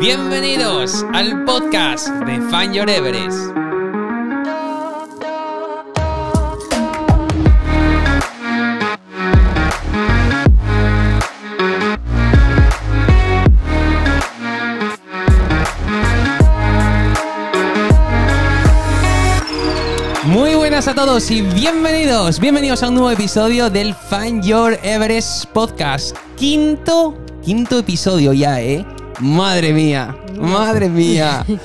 Bienvenidos al podcast de Fan Your Everest. Muy buenas a todos y bienvenidos, bienvenidos a un nuevo episodio del Fan Your Everest Podcast. Quinto, quinto episodio ya, ¿eh? Madre mía, madre mía.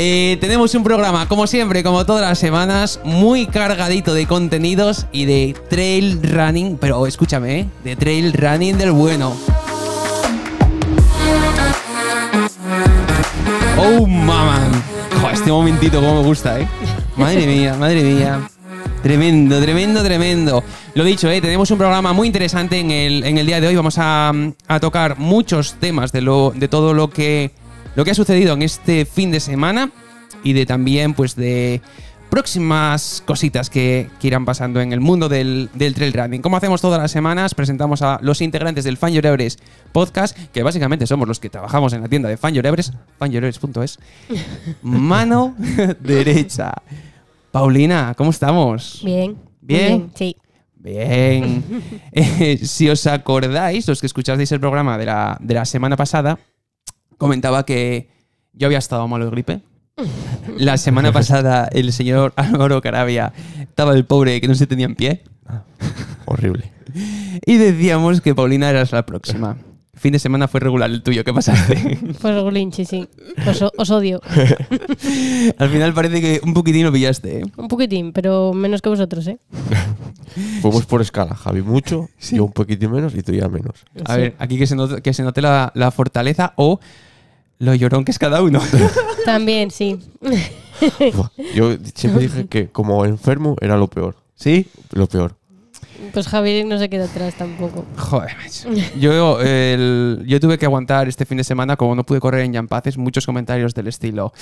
Eh, tenemos un programa, como siempre, como todas las semanas, muy cargadito de contenidos y de trail running, pero escúchame, ¿eh? de trail running del bueno. Oh, mamá. Este momentito, como me gusta, ¿eh? Madre mía, madre mía. Tremendo, tremendo, tremendo. Lo dicho, ¿eh? tenemos un programa muy interesante en el, día de hoy. Vamos a, tocar muchos temas de, lo, de todo lo que, lo que ha sucedido en este fin de semana y de también pues de próximas cositas que, irán pasando en el mundo del, trail running. Como hacemos todas las semanas, presentamos a los integrantes del Fan podcast, que básicamente somos los que trabajamos en la tienda de Fan Your mano derecha. Paulina, ¿cómo estamos? Bien. Bien. bien sí. Bien. Eh, si os acordáis, los que escuchasteis el programa de la, semana pasada, comentaba que yo había estado malo de gripe. La semana pasada el señor Álvaro Carabia estaba el pobre que no se tenía en pie. Ah, horrible. Y decíamos que Paulina era la próxima fin de semana fue regular el tuyo, ¿qué pasaste? Pues regulinchi, sí. Os, odio. Al final parece que un poquitín lo pillaste, ¿eh? Un poquitín, pero menos que vosotros, ¿eh? Fuimos por escala, Javi mucho, yo un poquitín menos y tú ya menos. A ver, aquí que se note, la, la fortaleza o lo llorón que es cada uno. También, sí. Yo siempre dije que como enfermo era lo peor. ¿Sí? Lo peor. Pues Javier no se queda atrás tampoco. Joder, macho. yo, yo tuve que aguantar este fin de semana, como no pude correr en Yampaces, muchos comentarios del estilo.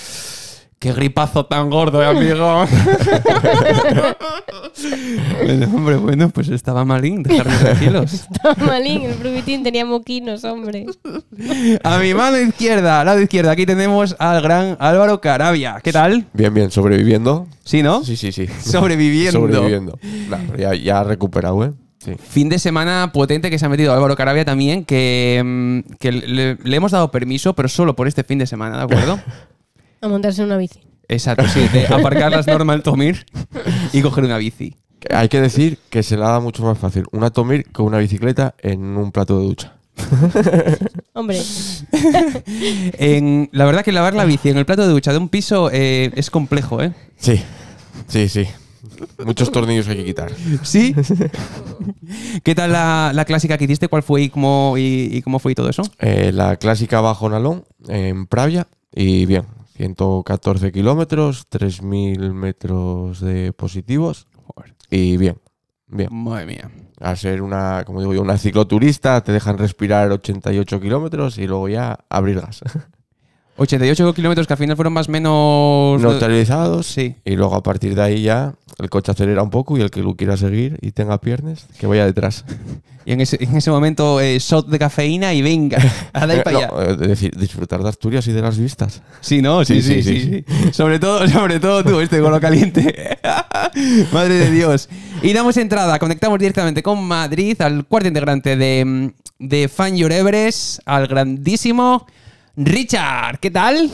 Qué gripazo tan gordo, eh, amigo. bueno, hombre, bueno, pues estaba malín, dejarme cielos. estaba malín, el Frubitín tenía moquinos, hombre. A mi mano izquierda, al lado izquierdo, aquí tenemos al gran Álvaro Carabia. ¿Qué tal? Bien, bien, sobreviviendo. ¿Sí, no? Sí, sí, sí. Sobreviviendo. sobreviviendo. ya, ha recuperado, ¿eh? Sí. Fin de semana potente que se ha metido Álvaro Carabia también, que, mm, le, hemos dado permiso, pero solo por este fin de semana, ¿de acuerdo? A montarse en una bici. Exacto, sí, de aparcar las normal Tomir y coger una bici. Hay que decir que se la da mucho más fácil una Tomir que una bicicleta en un plato de ducha. Hombre. la verdad que lavar la bici en el plato de ducha de un piso eh, es complejo, ¿eh? Sí, sí, sí. Muchos tornillos hay que quitar. ¿Sí? ¿Qué tal la, clásica que hiciste? ¿Cuál fue y cómo, y, cómo fue y todo eso? Eh, la clásica bajo Nalón en Pravia y bien, 114 kilómetros, 3.000 metros de positivos. Y bien, bien. Madre mía. Al ser una, como digo yo, una cicloturista, te dejan respirar 88 kilómetros y luego ya abrir gas. 88 kilómetros que al final fueron más o menos... Eh, Neutralizados. Sí. Y luego a partir de ahí ya el coche acelera un poco y el que lo quiera seguir y tenga piernas, que vaya detrás. y en ese, momento, eh, shot de cafeína y venga, a dar allá. Eh, disfrutar de Asturias y de las vistas. Sí, ¿no? Sí, sí, sí. sobre, todo, sobre todo tú, este con lo caliente. Madre de Dios. Y damos entrada, conectamos directamente con Madrid, al cuarto integrante de, de Fan Your Everest, al grandísimo... Richard, ¿qué tal?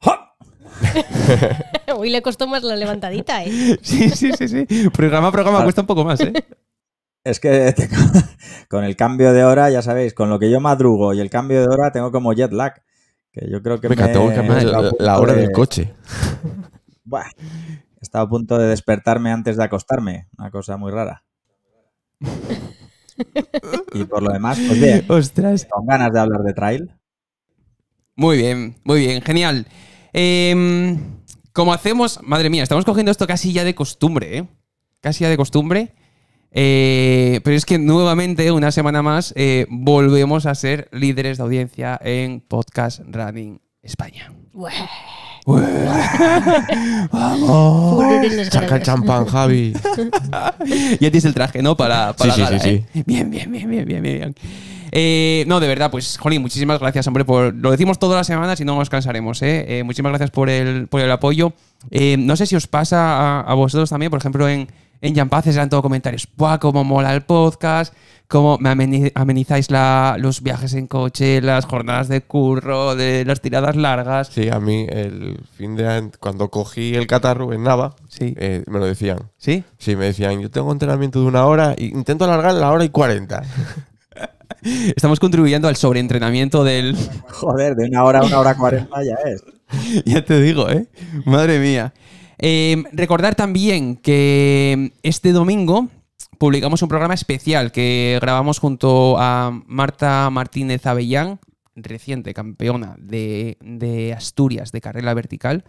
Hoy le costó más la levantadita, ¿eh? Sí, sí, sí, sí. Programa programa cuesta un poco más, ¿eh? Es que con el cambio de hora, ya sabéis, con lo que yo madrugo y el cambio de hora tengo como jet lag. Que yo creo que me, tengo la, hora del coche. Buah, he estado a punto de despertarme antes de acostarme. Una cosa muy rara. y por lo demás, pues Ostras. Con ganas de hablar de trail. Muy bien, muy bien, genial. Em, como hacemos, madre mía, estamos cogiendo esto casi ya de costumbre, ¿eh? Casi ya de costumbre. Eh, pero es que nuevamente, una semana más, eh, volvemos a ser líderes de audiencia en Podcast Running España. Ué. ¡Vamos! champán, Javi. ya tienes el traje, ¿no? Para, para sí, sí, sí. ¿eh? Bien, bien, bien, bien, bien, bien. Eh, no, de verdad, pues, Jolín, muchísimas gracias, hombre. Por, lo decimos todas las semanas y no nos cansaremos, ¿eh? eh muchísimas gracias por el, por el apoyo. Eh, no sé si os pasa a, vosotros también, por ejemplo, en, en se eran todos comentarios. ¡Buah, cómo mola el podcast! ¿Cómo me amenizáis los viajes en coche, las jornadas de curro, de las tiradas largas? Sí, a mí el fin de año, cuando cogí el catarro en Nava, me lo decían. ¿Sí? Sí, me decían, yo tengo entrenamiento de una hora, e intento alargar la hora y cuarenta. Estamos contribuyendo al sobreentrenamiento del. Joder, de una hora a una hora cuarenta ya es. ya te digo, ¿eh? Madre mía. Em, recordar también que este domingo publicamos un programa especial que grabamos junto a Marta Martínez Avellán, reciente campeona de, de Asturias de carrera vertical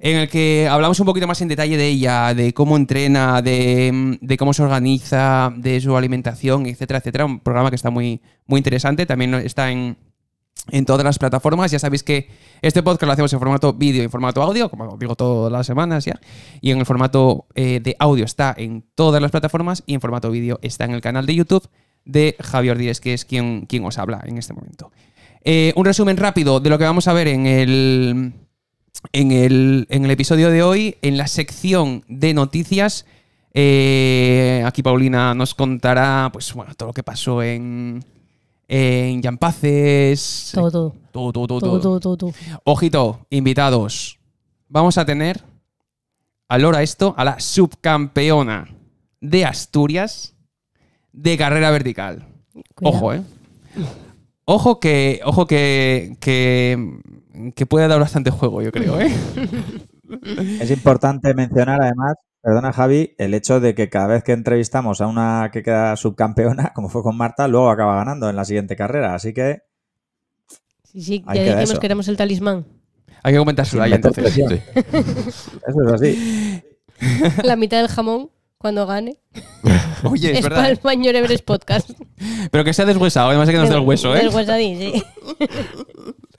en el que hablamos un poquito más en detalle de ella, de cómo entrena, mm, de, cómo se organiza, de su alimentación, etcétera, etcétera. Un programa que está muy, muy interesante, también está en, todas las plataformas. Ya sabéis que este podcast lo hacemos en formato vídeo y en formato audio, como digo todas las semanas ya. Y en el formato eh, de audio está en todas las plataformas y en formato vídeo está en el canal de YouTube de Javier Díez, que es quien, quien os habla en este momento. Eh, un resumen rápido de lo que vamos a ver en el en el, episodio de hoy, en la sección de noticias, eh, aquí Paulina nos contará, pues bueno, todo lo que pasó en, en Yampaces. Todo, todo. Todo, Ojito, invitados. Vamos a tener al hora esto, a la subcampeona de Asturias de carrera vertical. Ojo, ¿eh? Ojo que, ojo que, que que puede dar bastante juego, yo creo. ¿eh? Es importante mencionar además, perdona Javi, el hecho de que cada vez que entrevistamos a una que queda subcampeona, como fue con Marta, luego acaba ganando en la siguiente carrera. Así que... Sí, sí, ya que queremos el talismán. Hay que su ahí entonces. Eso es así. La mitad del jamón cuando gane. Oye, es, Para ¿eh? el Everest Podcast. Pero que sea deshuesado, además de que nos dé el hueso, ¿eh? huesadín sí.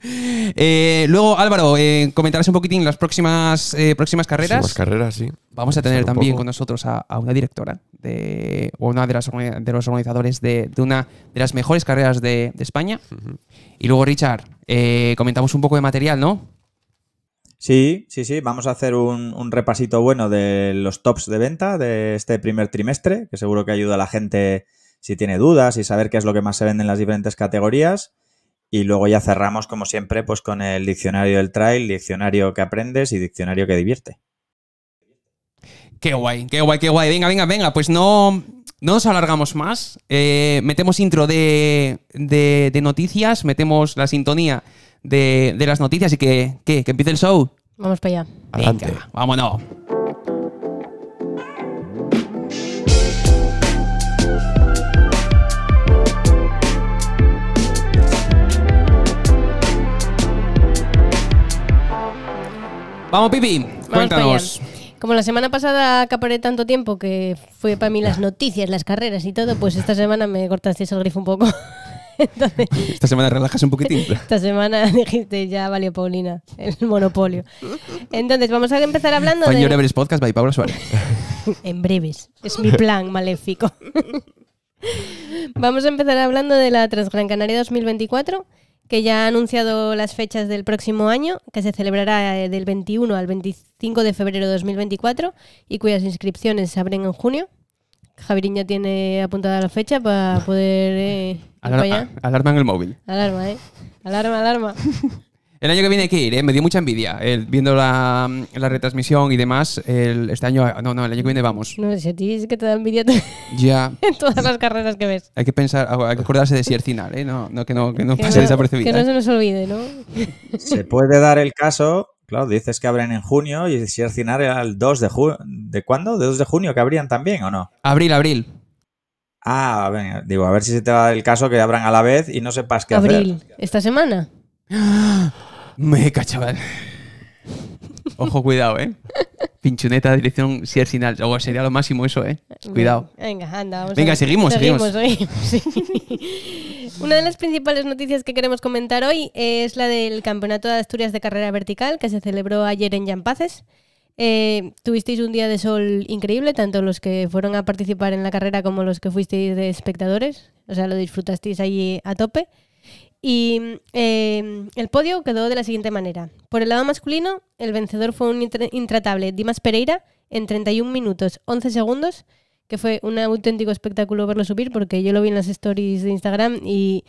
Eh, luego, Álvaro, eh, comentarás un poquitín las próximas, eh, próximas carreras. carreras, sí. Vamos a tener también con nosotros a, una directora de, o una de, las, de los organizadores de, una de las mejores carreras de, España. Y luego, Richard, comentamos un poco de material, ¿no? Sí, sí, sí. Vamos a hacer un, un, repasito bueno de los tops de venta de este primer trimestre, que seguro que ayuda a la gente si tiene dudas y saber qué es lo que más se vende en las diferentes categorías. Y luego ya cerramos, como siempre, pues con el diccionario del trail, diccionario que aprendes y diccionario que divierte. Qué guay, qué guay, qué guay. Venga, venga, venga, pues no, nos alargamos más. Eh, metemos intro de, noticias, metemos la sintonía de, las noticias y que, que empiece el show. Vamos para allá. Venga, vámonos. Vamos, Pipi, cuéntanos. Como la semana pasada acaparé tanto tiempo que fue para mí las noticias, las carreras y todo, pues esta semana me cortaste el grifo un poco. esta semana relajas un poquitín. Esta semana dijiste ya valió Paulina, el monopolio. Entonces, vamos a empezar hablando de. Podcast by Paula Suárez. en breves. Es mi plan maléfico. vamos a empezar hablando de la Transgran Canaria 2024 que ya ha anunciado las fechas del próximo año, que se celebrará eh, del 21 al 25 de febrero de 2024 y cuyas inscripciones se abren en junio. Javirín ya tiene apuntada la fecha para poder... Eh, alarma en el móvil. Alarma, ¿eh? Alarma, alarma. El año que viene hay que ir, me dio mucha envidia. viendo la, retransmisión y demás, el, este año. No, no, el año que viene vamos. No sé, si a ti es que te da envidia ya. en todas las carreras que ves. Hay que pensar, hay que acordarse de ciercinar, ¿eh? no, que no, pase Que no ¿eh? se nos olvide, ¿no? se puede dar el caso. Claro, dices que abren en junio y ercinar era el 2 de junio. ¿De cuándo? ¿De 2 de junio que abrían también o no? Abril, abril. Ah, venga, digo, a ver si se te va el caso que abran a la vez y no sepas qué hacer. ¿Abril? ¿Esta semana? Meca, chaval. Ojo, cuidado, ¿eh? Pinchoneta, dirección si final. O sería lo máximo eso, ¿eh? Cuidado. Venga, anda. Vamos Venga, seguimos, seguimos. Una de las principales noticias que queremos comentar hoy es la del Campeonato de Asturias de Carrera Vertical que se celebró ayer en Yampaces. Eh, tuvisteis un día de sol increíble, tanto los que fueron a participar en la carrera como los que fuisteis de espectadores. O sea, lo disfrutasteis allí a tope. Y em, el podio quedó de la siguiente manera. Por el lado masculino, el vencedor fue un intratable Dimas Pereira en 31 minutos 11 segundos, que fue un auténtico espectáculo verlo subir porque yo lo vi en las stories de Instagram y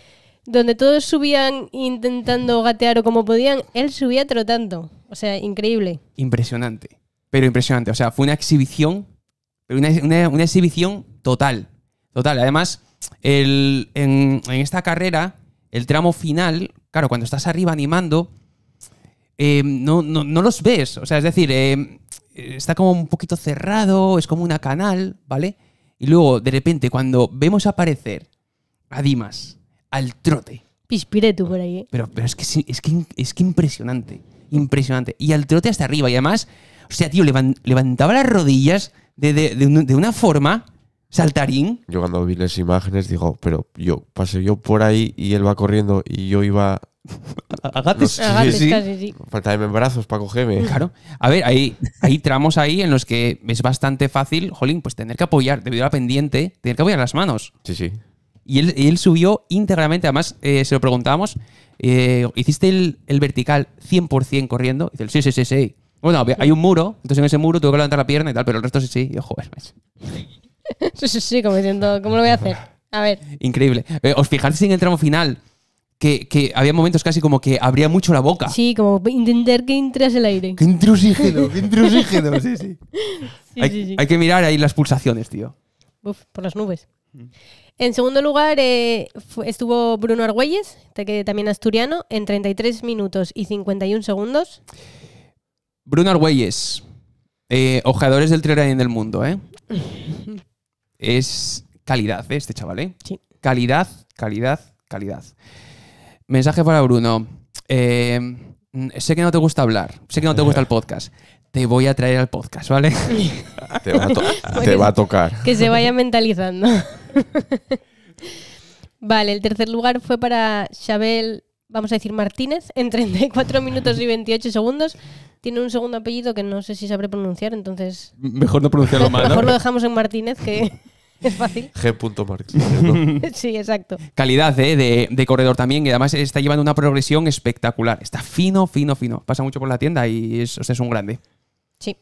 donde todos subían intentando gatear o como podían, él subía trotando. O sea, increíble. Impresionante, pero impresionante. O sea, fue una exhibición, pero una, exhibición total. Total. Además, en esta carrera el tramo final, claro, cuando estás arriba animando, eh, no, los ves. O sea, es decir, eh, está como un poquito cerrado, es como una canal, ¿vale? Y luego, de repente, cuando vemos aparecer a Dimas al trote. tú por ahí. ¿eh? Pero, pero es, que, es, que, es que impresionante. Impresionante. Y al trote hasta arriba. Y además, o sea, tío, levantaba las rodillas de una forma saltarín. Yo cuando vi las imágenes digo, pero yo pasé yo por ahí y él va corriendo y yo iba... Agates, sí. Falta de brazos para cogerme. Claro. A ver, hay, hay tramos ahí en los que es bastante fácil, jolín, pues tener que apoyar, debido a la pendiente, tener que apoyar las manos. Sí, sí. Y él, subió íntegramente, además eh, se lo preguntábamos, eh, ¿hiciste el, vertical 100% corriendo? dice, sí, sí, sí, sí. Bueno, hay un muro, entonces en ese muro tuve que levantar la pierna y tal, pero el resto sí, sí. Y yo, joder, sí, sí, como diciendo, ¿cómo lo voy a hacer? A ver. Increíble. Eh, ¿Os fijáis en el tramo final? Que, había momentos casi como que abría mucho la boca. Sí, como intentar que entras el aire. ¡Qué intrusígeno! ¡Qué intrusígeno! Sí, sí. Sí, hay, sí. hay, que mirar ahí las pulsaciones, tío. Uf, por las nubes. Mm. En segundo lugar eh, estuvo Bruno Argüelles, también asturiano, en 33 minutos y 51 segundos. Bruno Argüelles, eh, ojeadores del tren del mundo, ¿eh? es calidad ¿eh? este chaval, ¿eh? Sí. Calidad, calidad, calidad. Mensaje para Bruno. Em, sé que no te gusta hablar, sé que no te gusta el podcast. Te voy a traer al podcast, ¿vale? te, va a tocar. Que se vaya mentalizando. vale, el tercer lugar fue para Chabel, vamos a decir Martínez, en 34 minutos y 28 segundos. Tiene un segundo apellido que no sé si sabré pronunciar, entonces. Mejor no pronunciarlo mal. Mejor lo dejamos en Martínez que. Es fácil. G. sí, exacto. Calidad eh, de, corredor también, y además está llevando una progresión espectacular. Está fino, fino, fino. Pasa mucho por la tienda y es, es un grande. Sí.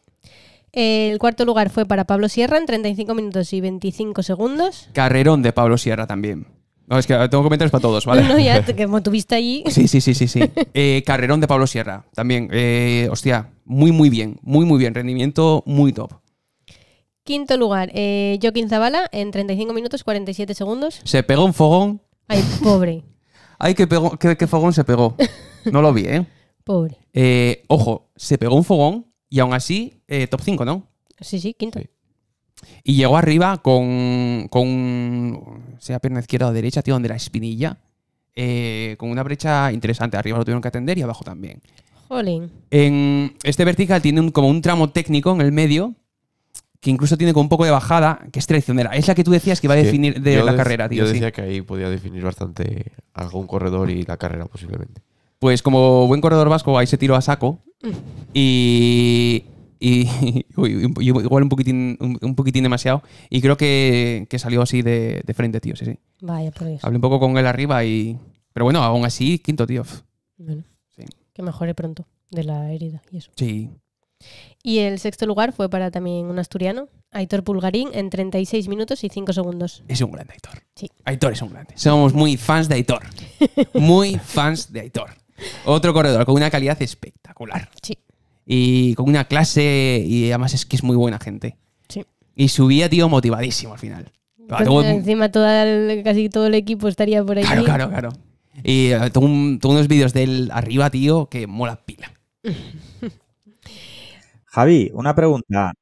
El cuarto lugar fue para Pablo Sierra en 35 minutos y 25 segundos. Carrerón de Pablo Sierra también. No, es que tengo comentarios para todos, ¿vale? ya, como tuviste allí. Sí, sí, sí, sí. Eh, carrerón de Pablo Sierra también. Eh, hostia, muy, muy bien. Muy, muy bien. Rendimiento muy top. Quinto lugar, eh, Joaquín Zavala en 35 minutos 47 segundos. Se pegó un fogón. Ay, pobre. Ay, qué, qué, fogón se pegó. No lo vi, ¿eh? Pobre. Eh, ojo, se pegó un fogón y aún así, eh, top 5, ¿no? Sí, sí, quinto. Y llegó arriba con, con, sea pierna izquierda o derecha, tío, donde la espinilla, con una brecha interesante. Arriba lo tuvieron que atender y abajo también. Jolín. En este vertical tiene como un tramo técnico en el medio que incluso tiene con un poco de bajada, que es traicionera. Es la que tú decías que iba a definir de la carrera, tío. Yo decía que ahí podía definir bastante algún corredor y la carrera posiblemente. Pues como buen corredor vasco, ahí se tiró a saco. Y. igual un poquitín, un, demasiado. Y creo que, salió así de, frente, tío. Sí, sí. Vaya, por Hablé un poco con él arriba y. Pero bueno, aún así, quinto, tío. Bueno. Que mejore pronto de la herida y eso. Sí. Y el sexto lugar fue para también un asturiano, Aitor Pulgarín, en 36 minutos y 5 segundos. Es un grande Aitor. Sí. Aitor es un grande. Somos muy fans de Aitor. muy fans de Aitor. Otro corredor con una calidad espectacular. Sí. Y con una clase, y además es que es muy buena gente. Sí. Y subía, tío, motivadísimo al final. Encima casi todo el equipo estaría por ahí. Claro, claro, claro. Y eh, tengo, tengo unos vídeos de él arriba, tío, que mola pila. Javi, una pregunta.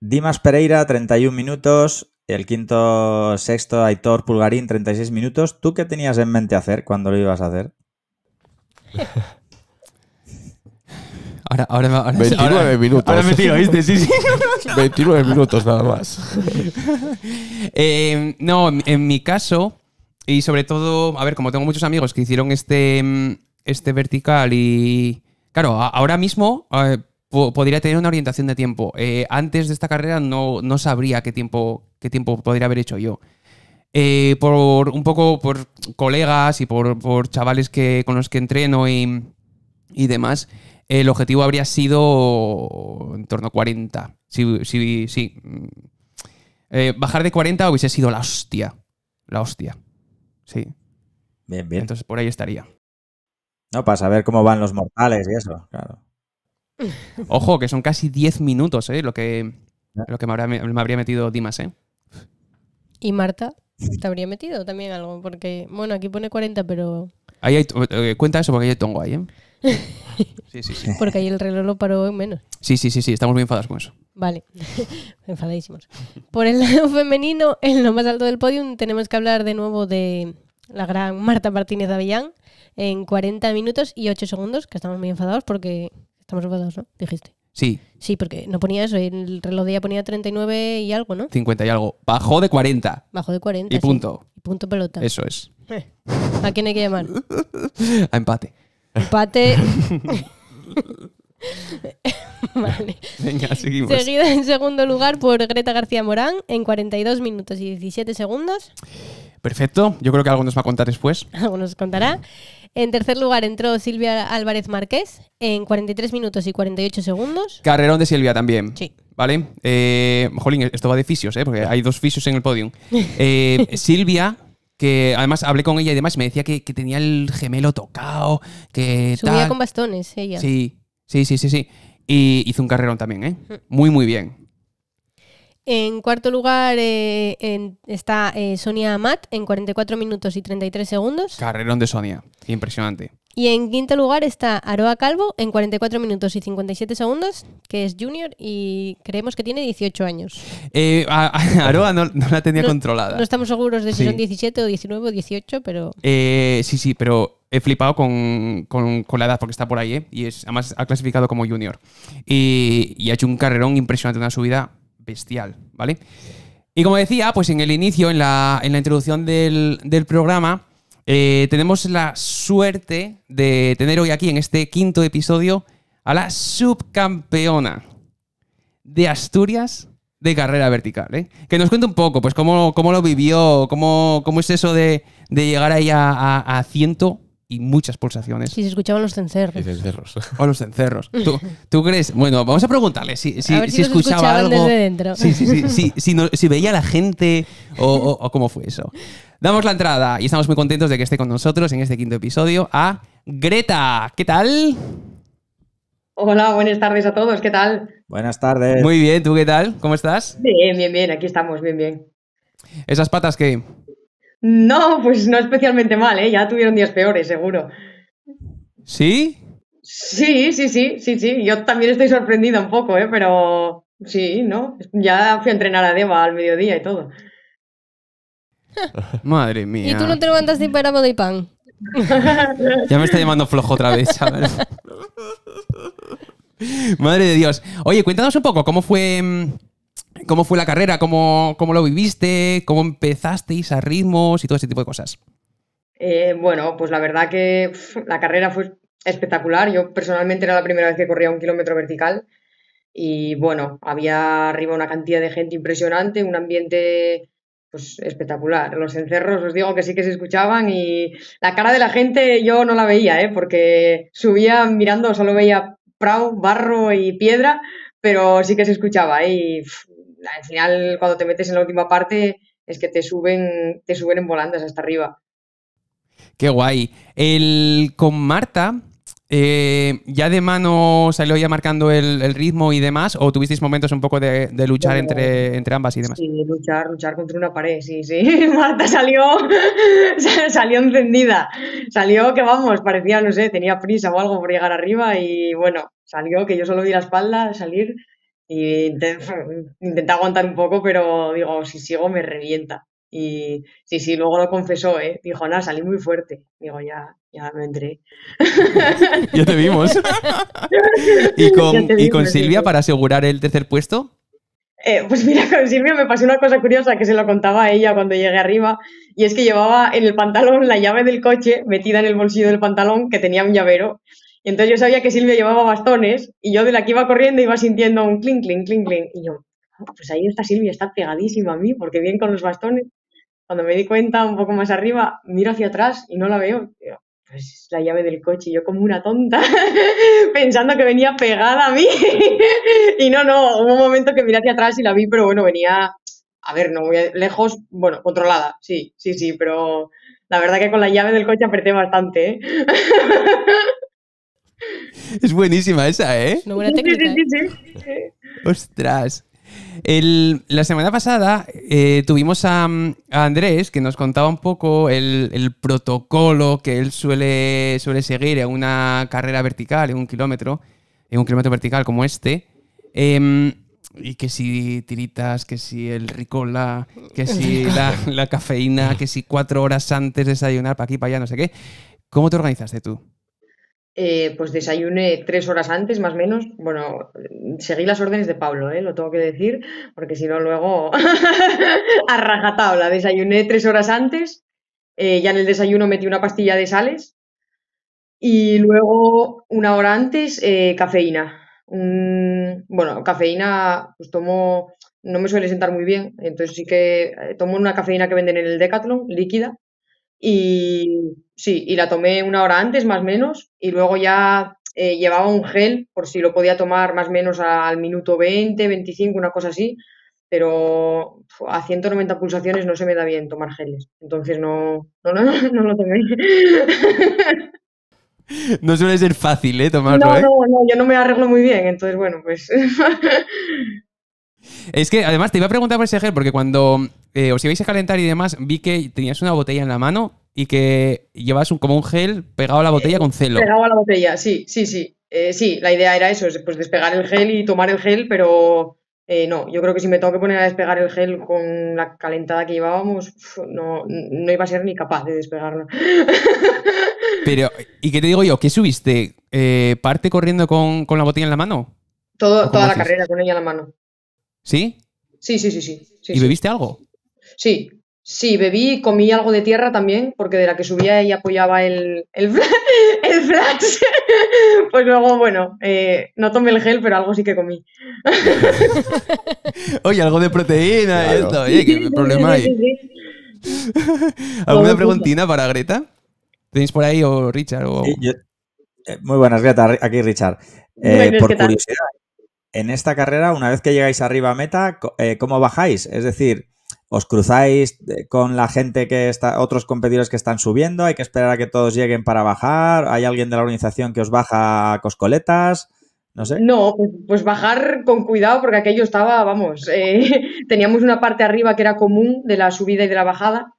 Dimas Pereira, 31 minutos. El quinto, sexto, Aitor Pulgarín, 36 minutos. ¿Tú qué tenías en mente hacer cuando lo ibas a hacer? Ahora, ahora, ahora, 29 minutos. Ahora me tiro, ¿viste? Sí, sí. 29 minutos nada más. Eh, no, en mi caso, y sobre todo, a ver, como tengo muchos amigos que hicieron este, mm, este vertical y, Claro, ahora mismo podría tener una orientación de tiempo. Eh, antes de esta carrera no, no sabría qué tiempo, qué tiempo podría haber hecho yo. Eh, por un poco por colegas y por, chavales que, con los que entreno y, y demás, el objetivo habría sido en torno a 40. Sí, sí, eh, bajar de 40 hubiese sido la hostia. La hostia. Sí. Bien, bien. Entonces por ahí estaría. No, para saber cómo van los mortales y eso, claro. Ojo, que son casi 10 minutos, eh, Lo que, lo me, habría, metido Dimas, ¿eh? ¿Y Marta? ¿Te habría metido también algo? Porque, bueno, aquí pone 40, pero... Ahí hay, eh, cuenta eso porque yo tengo ahí, ¿eh? Sí, sí, sí. Porque ahí el reloj lo paró en menos. Sí, sí, sí, sí, estamos muy enfadados con eso. Vale, enfadadísimos. Por el lado femenino, en lo más alto del podium, tenemos que hablar de nuevo de la gran Marta Martínez Avillán. en 40 minutos y 8 segundos, que estamos muy enfadados porque estamos enfadados, ¿no? Dijiste. Sí. Sí, porque no ponía eso, el reloj de ella ponía 39 y algo, ¿no? 50 y algo. Bajó de 40. Bajó de 40. Y punto. Y punto pelota. Eso es. ¿A quién hay que llamar? A empate. Empate. vale. Seguida en segundo lugar por Greta García Morán en 42 minutos y 17 segundos. Perfecto. Yo creo que algo nos va a contar después. Algo nos contará. En tercer lugar entró Silvia Álvarez Márquez en 43 minutos y 48 segundos. Carrerón de Silvia también. Sí. ¿Vale? Eh, jolín, esto va de fisios, ¿eh? Porque hay dos fisios en el podium. Eh, Silvia, que además hablé con ella y demás, me decía que, tenía el gemelo tocado, que Subía con bastones ella. Sí, Sí, sí, sí, sí. Y hizo un carrerón también, ¿eh? Muy, muy bien. En cuarto lugar eh, está eh, Sonia Amat en 44 minutos y 33 segundos. Carrerón de Sonia, impresionante. Y en quinto lugar está Aroa Calvo en 44 minutos y 57 segundos, que es junior y creemos que tiene 18 años. Eh, Aroa no, la tenía controlada. No estamos seguros de si son 17 o 19 o 18, pero... sí, sí, pero he flipado con, la edad porque está por ahí, ¿eh? Y además ha clasificado como junior. Y, ha hecho un carrerón impresionante, una subida bestial, ¿vale? Y como decía, pues en el inicio, en la, introducción del, programa, eh, tenemos la suerte de tener hoy aquí, en este quinto episodio, a la subcampeona de Asturias de carrera vertical. ¿eh? Que nos cuente un poco, pues cómo, lo vivió, cómo, cómo es eso de, llegar ahí a, a, a 100 y muchas pulsaciones. Sí, se escuchaban los cencerros. cencerros. O los cencerros. ¿Tú, crees? Bueno, vamos a preguntarle si, si, escuchaba algo. si, veía a la gente o, cómo fue eso. Damos la entrada y estamos muy contentos de que esté con nosotros en este quinto episodio a Greta. ¿Qué tal? Hola, buenas tardes a todos. ¿Qué tal? Buenas tardes. Muy bien, ¿tú qué tal? ¿Cómo estás? Bien, bien, bien. Aquí estamos, bien, bien. ¿Esas patas que... No, pues no especialmente mal, ¿eh? Ya tuvieron días peores, seguro. ¿Sí? Sí, sí, sí, sí, sí. Yo también estoy sorprendida un poco, ¿eh? Pero sí, ¿no? Ya fui a entrenar a Deva al mediodía y todo. Madre mía. ¿Y tú no te levantas para de y pan? ya me está llamando flojo otra vez, ¿sabes? Madre de Dios. Oye, cuéntanos un poco, ¿cómo fue mm, ¿Cómo fue la carrera? ¿Cómo, ¿Cómo, lo viviste? ¿Cómo empezasteis a ritmos y todo ese tipo de cosas? Eh, bueno, pues la verdad que la carrera fue espectacular. Yo personalmente era la primera vez que corría un kilómetro vertical y bueno, había arriba una cantidad de gente impresionante, un ambiente pues espectacular. Los encerros, os digo que sí que se escuchaban y la cara de la gente yo no la veía, ¿eh? porque subía mirando, solo veía prau, barro y piedra, pero sí que se escuchaba y al final cuando te metes en la última parte es que te suben, te suben en volandas hasta arriba. Qué guay. El, con Marta, eh, ¿ya de mano salió ya marcando el, ritmo y demás? ¿O tuvisteis momentos un poco de, luchar entre, entre ambas y demás? Sí, luchar, luchar contra una pared, sí, sí. Marta salió, salió encendida. Salió que vamos, parecía, no sé, tenía prisa o algo por llegar arriba y bueno, salió que yo solo di la espalda, salir y intenta aguantar un poco, pero digo, si sigo me revienta. Y sí, sí, luego lo confesó, ¿eh? Dijo, nada, salí muy fuerte. Digo, ya, ya me entré. ya te vimos. ¿Y con, Silvia para asegurar el tercer puesto? Eh, pues mira, con Silvia me pasó una cosa curiosa que se lo contaba a ella cuando llegué arriba, y es que llevaba en el pantalón la llave del coche metida en el bolsillo del pantalón que tenía un llavero. Y entonces yo sabía que Silvia llevaba bastones y yo de la que iba corriendo iba sintiendo un clink, clink, clink, clink. Y yo, ah, pues ahí está Silvia, está pegadísima a mí, porque bien con los bastones. Cuando me di cuenta un poco más arriba, miro hacia atrás y no la veo. Yo, pues la llave del coche, y yo como una tonta, pensando que venía pegada a mí. y no, no, hubo un momento que miré hacia atrás y la vi, pero bueno, venía, a ver, no voy lejos, bueno, controlada, sí, sí, sí, pero la verdad que con la llave del coche apreté bastante. ¿eh? Es buenísima esa, ¿eh? buena técnica. ¿eh? Ostras. la semana pasada eh, tuvimos a, Andrés que nos contaba un poco el, protocolo que él suele, seguir en una carrera vertical, en un kilómetro, en un kilómetro vertical como este. Em, y que si tiritas, que si el ricola, que si la, la cafeína, que si cuatro horas antes desayunar para aquí, para allá, no sé qué. ¿Cómo te organizaste tú? Eh, pues desayuné tres horas antes, más o menos. Bueno, seguí las órdenes de Pablo, eh, lo tengo que decir, porque si no, luego a la Desayuné tres horas antes, eh, ya en el desayuno metí una pastilla de sales y luego una hora antes cafeína. bueno, cafeína, pues tomo, no me suele sentar muy bien, entonces sí que tomo una cafeína que venden en el Decathlon, líquida, y sí, y la tomé una hora antes, más o menos, y luego ya eh, llevaba un gel por si lo podía tomar más o menos al minuto 20, 25, una cosa así, pero a 190 pulsaciones no se me da bien tomar geles, entonces no, no, no, lo tomé. No suele ser fácil, ¿eh? Tomarlo, ¿eh? No, no, yo no me arreglo muy bien, entonces bueno, pues... Es que además te iba a preguntar por ese gel, porque cuando eh, os ibais a calentar y demás, vi que tenías una botella en la mano y que llevas como un gel pegado a la botella con celo. Pegado a la botella, sí, sí, sí. Eh, sí, la idea era eso, pues despegar el gel y tomar el gel, pero eh, no, yo creo que si me tengo que poner a despegar el gel con la calentada que llevábamos, no, iba a ser ni capaz de despegarlo. Pero, ¿y qué te digo yo? ¿Qué subiste? ¿Parte corriendo con, la botella en la mano? Todo, toda la carrera con ella en la mano. ¿Sí? Sí, sí, sí, sí. y bebiste algo? Sí, sí, bebí, y comí algo de tierra también, porque de la que subía y apoyaba el, el, el flash. pues luego, bueno, eh, no tomé el gel, pero algo sí que comí. Oye, algo de proteína y esto. Oye, qué problema hay. ¿Alguna preguntina pues, para Greta? ¿Tenéis por ahí o Richard? Eh, muy buenas, Greta. Aquí Richard. Eh, por curiosidad, en esta carrera, una vez que llegáis arriba a meta, eh, ¿cómo bajáis? Es decir, ¿os cruzáis eh, con la gente que está, otros competidores que están subiendo? ¿Hay que esperar a que todos lleguen para bajar? ¿Hay alguien de la organización que os baja a coscoletas? No sé. No, pues, pues bajar con cuidado porque aquello estaba, vamos, eh, teníamos una parte arriba que era común de la subida y de la bajada.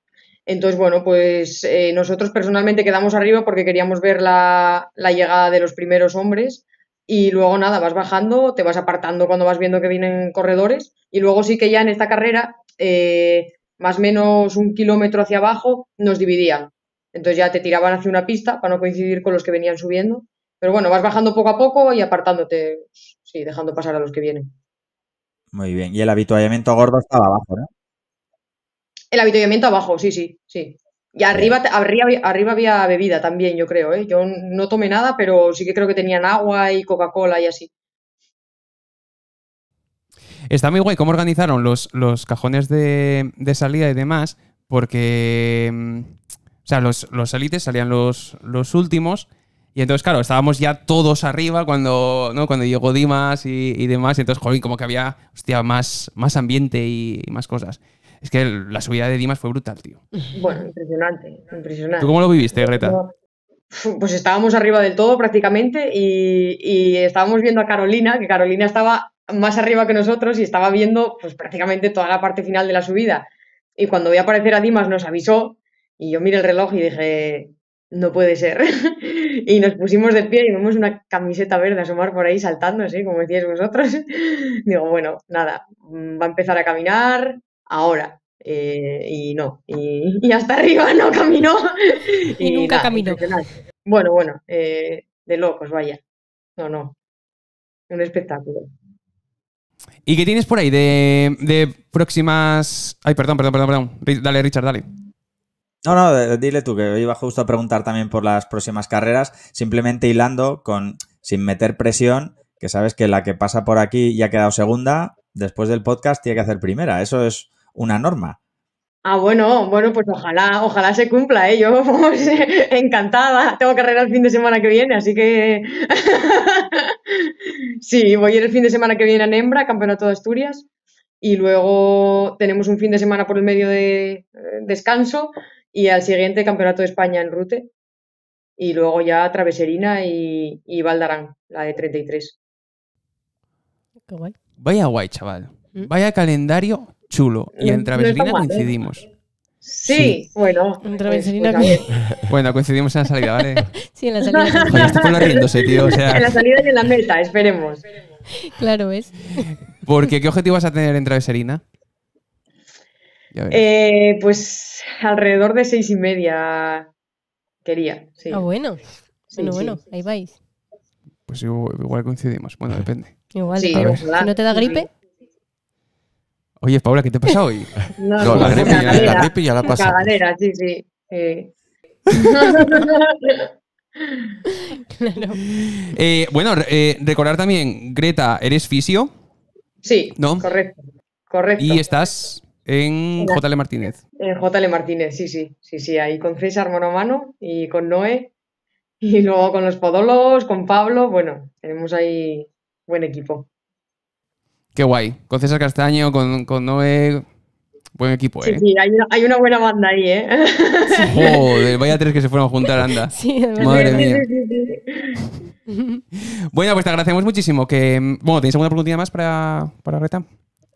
Entonces, bueno, pues nosotros personalmente quedamos arriba porque queríamos ver la, la llegada de los primeros hombres y luego nada, vas bajando, te vas apartando cuando vas viendo que vienen corredores y luego sí que ya en esta carrera, eh, más o menos un kilómetro hacia abajo, nos dividían. Entonces ya te tiraban hacia una pista para no coincidir con los que venían subiendo. Pero bueno, vas bajando poco a poco y apartándote, sí, dejando pasar a los que vienen. Muy bien, y el habituallamiento gordo estaba abajo, ¿no? El habituallamiento abajo, sí, sí, sí. Y arriba, arriba, arriba había bebida también, yo creo. ¿eh? Yo no tomé nada, pero sí que creo que tenían agua y Coca-Cola y así. Está muy guay cómo organizaron los, los cajones de, salida y demás, porque. Mm, sea, los, los salían los, los últimos. Y entonces, claro, estábamos ya todos arriba cuando, cuando llegó Dimas y, y demás. entonces, joder, como que había, más, más ambiente y, más cosas. Es que la subida de Dimas fue brutal, tío. Bueno, impresionante, impresionante. ¿Tú cómo lo viviste, Greta? Pues estábamos arriba del todo prácticamente y, estábamos viendo a Carolina, que Carolina estaba más arriba que nosotros y estaba viendo pues prácticamente toda la parte final de la subida. Y cuando voy a aparecer a Dimas nos avisó y yo miré el reloj y dije, no puede ser. y nos pusimos de pie y vimos una camiseta verde asomar por ahí saltando, así como decíais vosotros. Digo, bueno, nada, va a empezar a caminar, ahora. Eh, y no, y, hasta arriba no caminó. Y, nunca caminó. Bueno, bueno, eh, de locos, vaya. No, no. Un espectáculo. ¿Y qué tienes por ahí de, de próximas. Ay, perdón, perdón, perdón, perdón. Dale, Richard, dale. No, no, dile tú, que iba justo a preguntar también por las próximas carreras, simplemente hilando con, sin meter presión, que sabes que la que pasa por aquí ya ha quedado segunda, después del podcast tiene que hacer primera. Eso es una norma. Ah, bueno, bueno, pues ojalá, ojalá se cumpla, ¿eh? Yo encantada, tengo carrera el fin de semana que viene, así que sí, voy a ir el fin de semana que viene a Nembra, Campeonato de Asturias, y luego tenemos un fin de semana por el medio de eh, descanso y al siguiente Campeonato de España en Rute, y luego ya Traveserina y, y Valdarán, la de 33. Vaya guay, chaval. ¿Mm? Vaya calendario chulo. Y en eh, traveserina ¿eh? coincidimos. Sí, bueno. En pues, pues, Bueno, coincidimos en la salida, ¿vale? sí, en la salida. Joder, estoy tío. O sea... En la salida y en la meta, esperemos. Claro, es. Porque, ¿qué objetivo vas a tener en traveserina? Eh, pues alrededor de seis y media quería. Sí. Ah, bueno. bueno, bueno, ahí vais. Pues igual coincidimos. Bueno, depende. Igual, si no te da gripe. Oye, Paula, ¿qué te pasa hoy? No, la, gripe, ya la, grepe ya, la pasa. Cagadera, sí, sí. claro. Eh, bueno, eh, recordar también, Greta, ¿eres fisio? Sí, correcto, correcto. Y estás en JL Martínez. En JL Martínez, sí, sí, sí, sí, ahí con César Monomano mano y con Noé y luego con los podólogos, con Pablo, bueno, tenemos ahí buen equipo. Qué guay. Con César Castaño, con, con Noé. Buen equipo, ¿eh? Sí, hay, una, hay una, buena banda ahí, ¿eh? Joder, vaya tres que se fueron a juntar, anda. Sí, Madre mía. bueno, pues te agradecemos muchísimo. Que, bueno, ¿tenéis alguna preguntita más para, para Reta?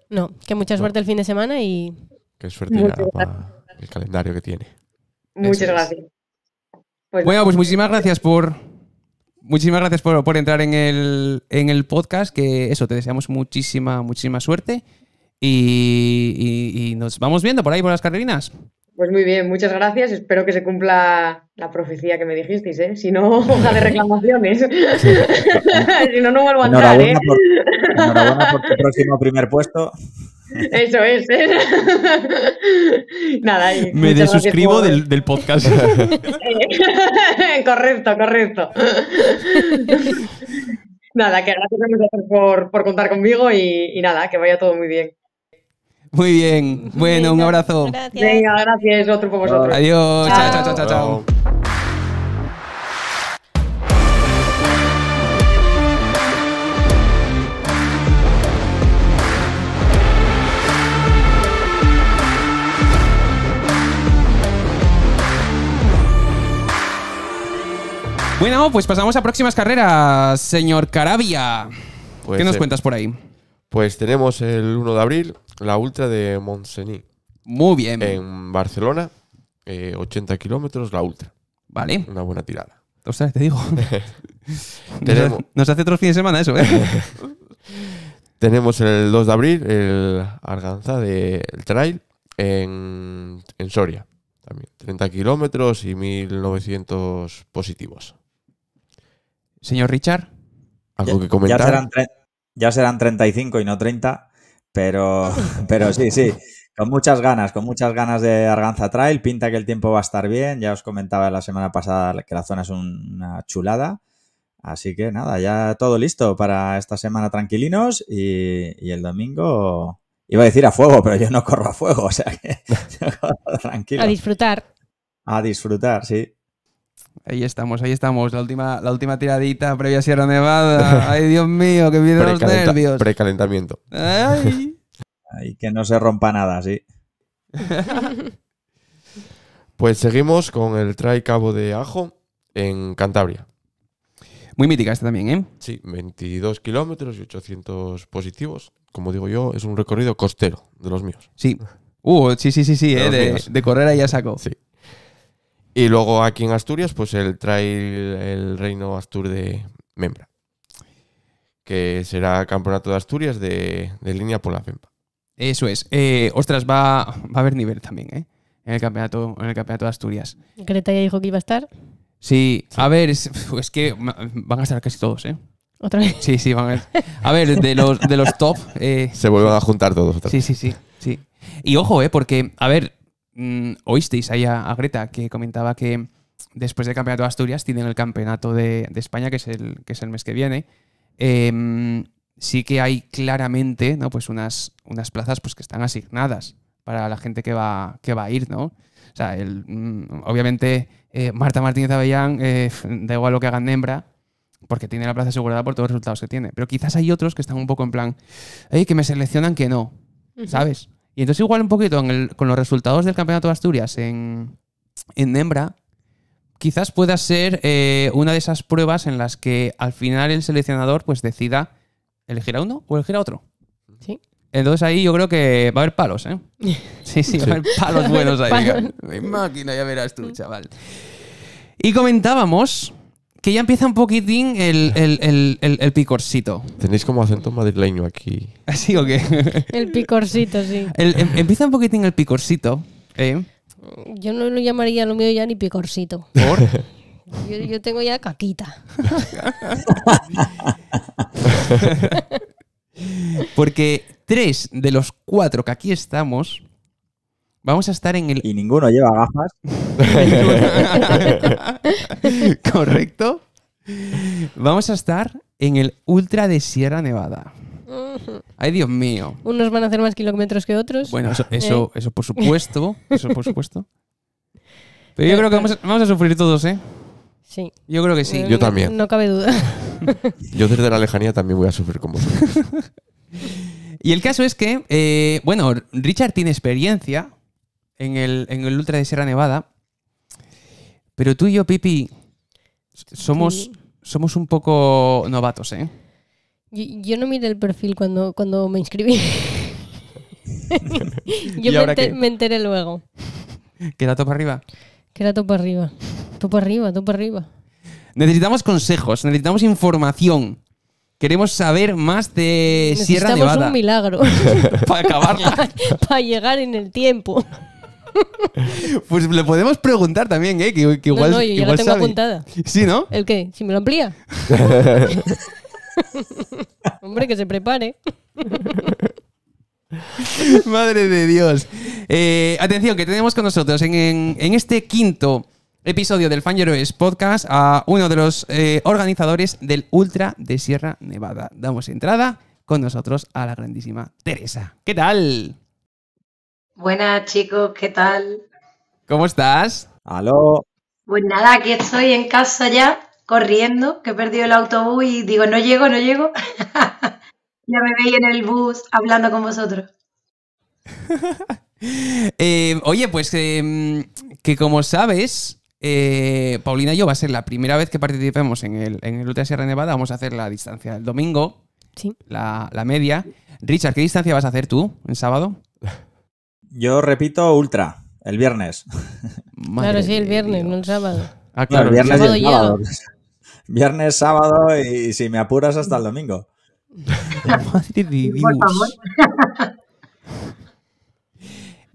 No, que mucha suerte el fin de semana y. Qué suerte para el calendario que tiene. Muchas gracias. Pues bueno, pues muchísimas gracias por, muchísimas gracias por, entrar en el, en el, podcast, que eso, te deseamos muchísima, muchísima suerte y, nos vamos viendo por ahí, por las Pues muy bien, muchas gracias. Espero que se cumpla la profecía que me dijisteis, ¿eh? Si no, hoja de reclamaciones. si no, no vuelvo a entrar, ¿eh? enhorabuena por tu próximo primer puesto. Eso es. Nada, Me desuscribo del, podcast. correcto, correcto. nada, que gracias por, por contar conmigo y, y, nada, que vaya todo muy bien. Muy bien. Bueno, un abrazo. Gracias. Venga, gracias. Otro por vosotros. Adiós. chao, chao. chao. chao. Bueno, pues pasamos a próximas carreras, señor Carabia. ¿Qué pues, nos eh, cuentas por ahí? Pues tenemos el 1 de abril la Ultra de Montseny. Muy bien. En Barcelona, 80 eh, kilómetros la Ultra. Vale. Una buena tirada. O sea, te digo. Nos hace otro fin de semana eso, ¿eh? tenemos el 2 de abril el Arganza del de, Trail en, en Soria. También 30 kilómetros y 1900 positivos. Señor Richard, ¿algo ya, que comentar? Ya serán, 35 y no 30, pero, pero sí, sí. Con muchas ganas, con muchas ganas de Arganza Trail. Pinta que el tiempo va a estar bien. Ya os comentaba la semana pasada que la zona es una chulada. Así que nada, ya todo listo para esta semana tranquilinos y, el domingo iba a decir a fuego, pero yo no corro a fuego, o sea que tranquilo. A disfrutar. A disfrutar, sí. Ahí estamos, ahí estamos. La última, la última tiradita previa a Sierra Nevada. Ay, Dios mío, que vienen los nervios. Precalentamiento. Ay. Ay, que no se rompa nada, sí. pues seguimos con el Trail Cabo de Ajo en Cantabria. Muy mítica esta también, ¿eh? Sí, 22 kilómetros y 800 positivos. Como digo yo, es un recorrido costero de los míos. Sí. Uh, sí, sí, sí, sí, de, eh, de, correr ahí ya saco. Sí. Y luego aquí en Asturias, pues el trae el Reino Astur de Membra, que será campeonato de Asturias de, línea por la FEMPA. Eso es. Eh, ostras, va, a haber nivel también, ¿eh? En el campeonato, en el campeonato de Asturias. Creta ya dijo que iba a estar. Sí, a ver, es, que van a estar casi todos, ¿eh? ¿Otra vez? Sí, sí, van a, a ver. de los, de top. Eh, Se vuelven a juntar todos Sí, sí, sí, sí. Y ojo, ¿eh? Porque, a ver, Mm, oísteis ahí a, Greta que comentaba que después del Campeonato de Asturias tienen el Campeonato de, España, que es, el, que es el mes que viene. Em, sí que hay claramente ¿no? pues unas, unas plazas pues, que están asignadas para la gente que va, que va a ir, ¿no? O sea, el, mm, obviamente eh, Marta Martínez Avellán, eh, da igual lo que hagan Nembra, porque tiene la plaza asegurada por todos los resultados que tiene. Pero quizás hay otros que están un poco en plan, que me seleccionan que no, ¿sabes? Y entonces igual un poquito con los resultados del Campeonato de Asturias en, en Hembra, quizás pueda ser eh, una de esas pruebas en las que al final el seleccionador pues decida elegir a uno o elegir a otro. Sí. Entonces ahí yo creo que va a haber palos, ¿eh? Sí, sí, va a haber palos buenos ahí. máquina, ya verás tú, chaval. Y comentábamos que ya empieza un poquitín el, el, picorcito. Tenéis como acento madrileño aquí. ¿Así o qué? El picorcito, sí. Em, empieza un poquitín el picorcito. ¿eh? Yo no lo llamaría lo mío ya ni picorcito. ¿Por? Yo, yo tengo ya caquita. Porque tres de los cuatro que aquí estamos Vamos a estar en el. Y ninguno lleva gafas. Correcto. Vamos a estar en el Ultra de Sierra Nevada. Ay, Dios mío. Unos van a hacer más kilómetros que otros. Bueno, eso, eso, eh. por supuesto. Eso por supuesto. Pero yo creo que vamos a, sufrir todos, ¿eh? Sí. Yo creo que sí. Yo también. No cabe duda. Yo desde la lejanía también voy a sufrir como y el caso es que, eh, bueno, Richard tiene experiencia en el, Ultra de Sierra Nevada. Pero tú y yo, Pipi, somos, somos un poco novatos, ¿eh? Yo, no miré el perfil cuando, cuando me inscribí. yo me, enteré luego. queda era para arriba? queda era para arriba. para arriba, para arriba. Necesitamos consejos, necesitamos información. Queremos saber más de Sierra Nevada. Necesitamos un milagro. Para acabarla. Para llegar en el tiempo. Pues le podemos preguntar también, ¿eh? Que, igual, no, no, yo ya la tengo apuntada. ¿Sí, no? ¿El qué? ¿Si me lo amplía? Hombre, que se prepare. Madre de Dios. Eh, atención, que tenemos con nosotros en, este quinto episodio del Fan Podcast a uno de los eh, organizadores del Ultra de Sierra Nevada. Damos entrada con nosotros a la grandísima Teresa. ¿Qué tal? Buenas chicos, ¿qué tal? ¿Cómo estás? Aló. Pues nada, aquí estoy en casa ya, corriendo, que he perdido el autobús y digo, no llego, no llego. ya me veis en el bus hablando con vosotros. Eh, oye, pues em, que como sabes, eh, Paulina y yo va a ser la primera vez que participemos en el, en el Sierra Nevada. Vamos a hacer la distancia el domingo, sí. la, la media. Richard, ¿qué distancia vas a hacer tú el sábado? Yo repito Ultra, el viernes. claro, sí, el viernes, no el sábado. Ah, claro, el viernes Viernes, sábado y, si me apuras hasta el domingo.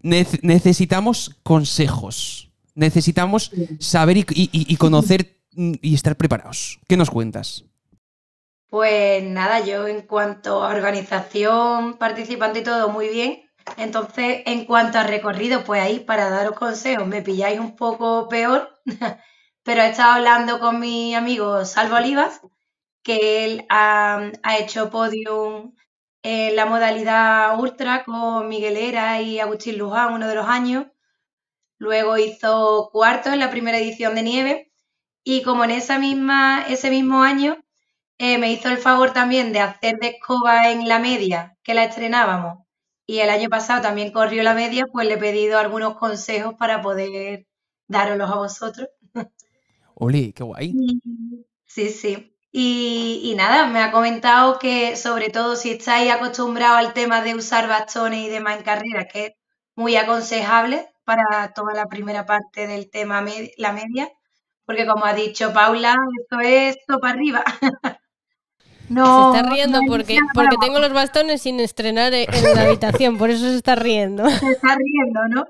necesitamos consejos. Necesitamos saber y, y conocer y estar preparados. ¿Qué nos cuentas? Pues nada, yo en cuanto a organización, participante y todo, muy bien. Entonces, en cuanto a recorrido, pues ahí para daros consejos, me pilláis un poco peor, pero he estado hablando con mi amigo Salvo Olivas, que él ha, hecho podium en la modalidad ultra con Miguel Era y Agustín Luján uno de los años. Luego hizo cuarto en la primera edición de Nieve y como en esa misma, ese mismo año eh, me hizo el favor también de hacer de escoba en la media, que la estrenábamos, y el año pasado también corrió la media, pues le he pedido algunos consejos para poder daros a vosotros. Oli, qué guay. Sí, sí. Y, nada, me ha comentado que sobre todo si estáis acostumbrados al tema de usar bastones y demás en carrera, que es muy aconsejable para toda la primera parte del tema, la media, porque como ha dicho Paula, esto es topa arriba. No, se está riendo porque, porque tengo los bastones sin estrenar en la habitación, por eso se está riendo. Se está riendo, ¿no?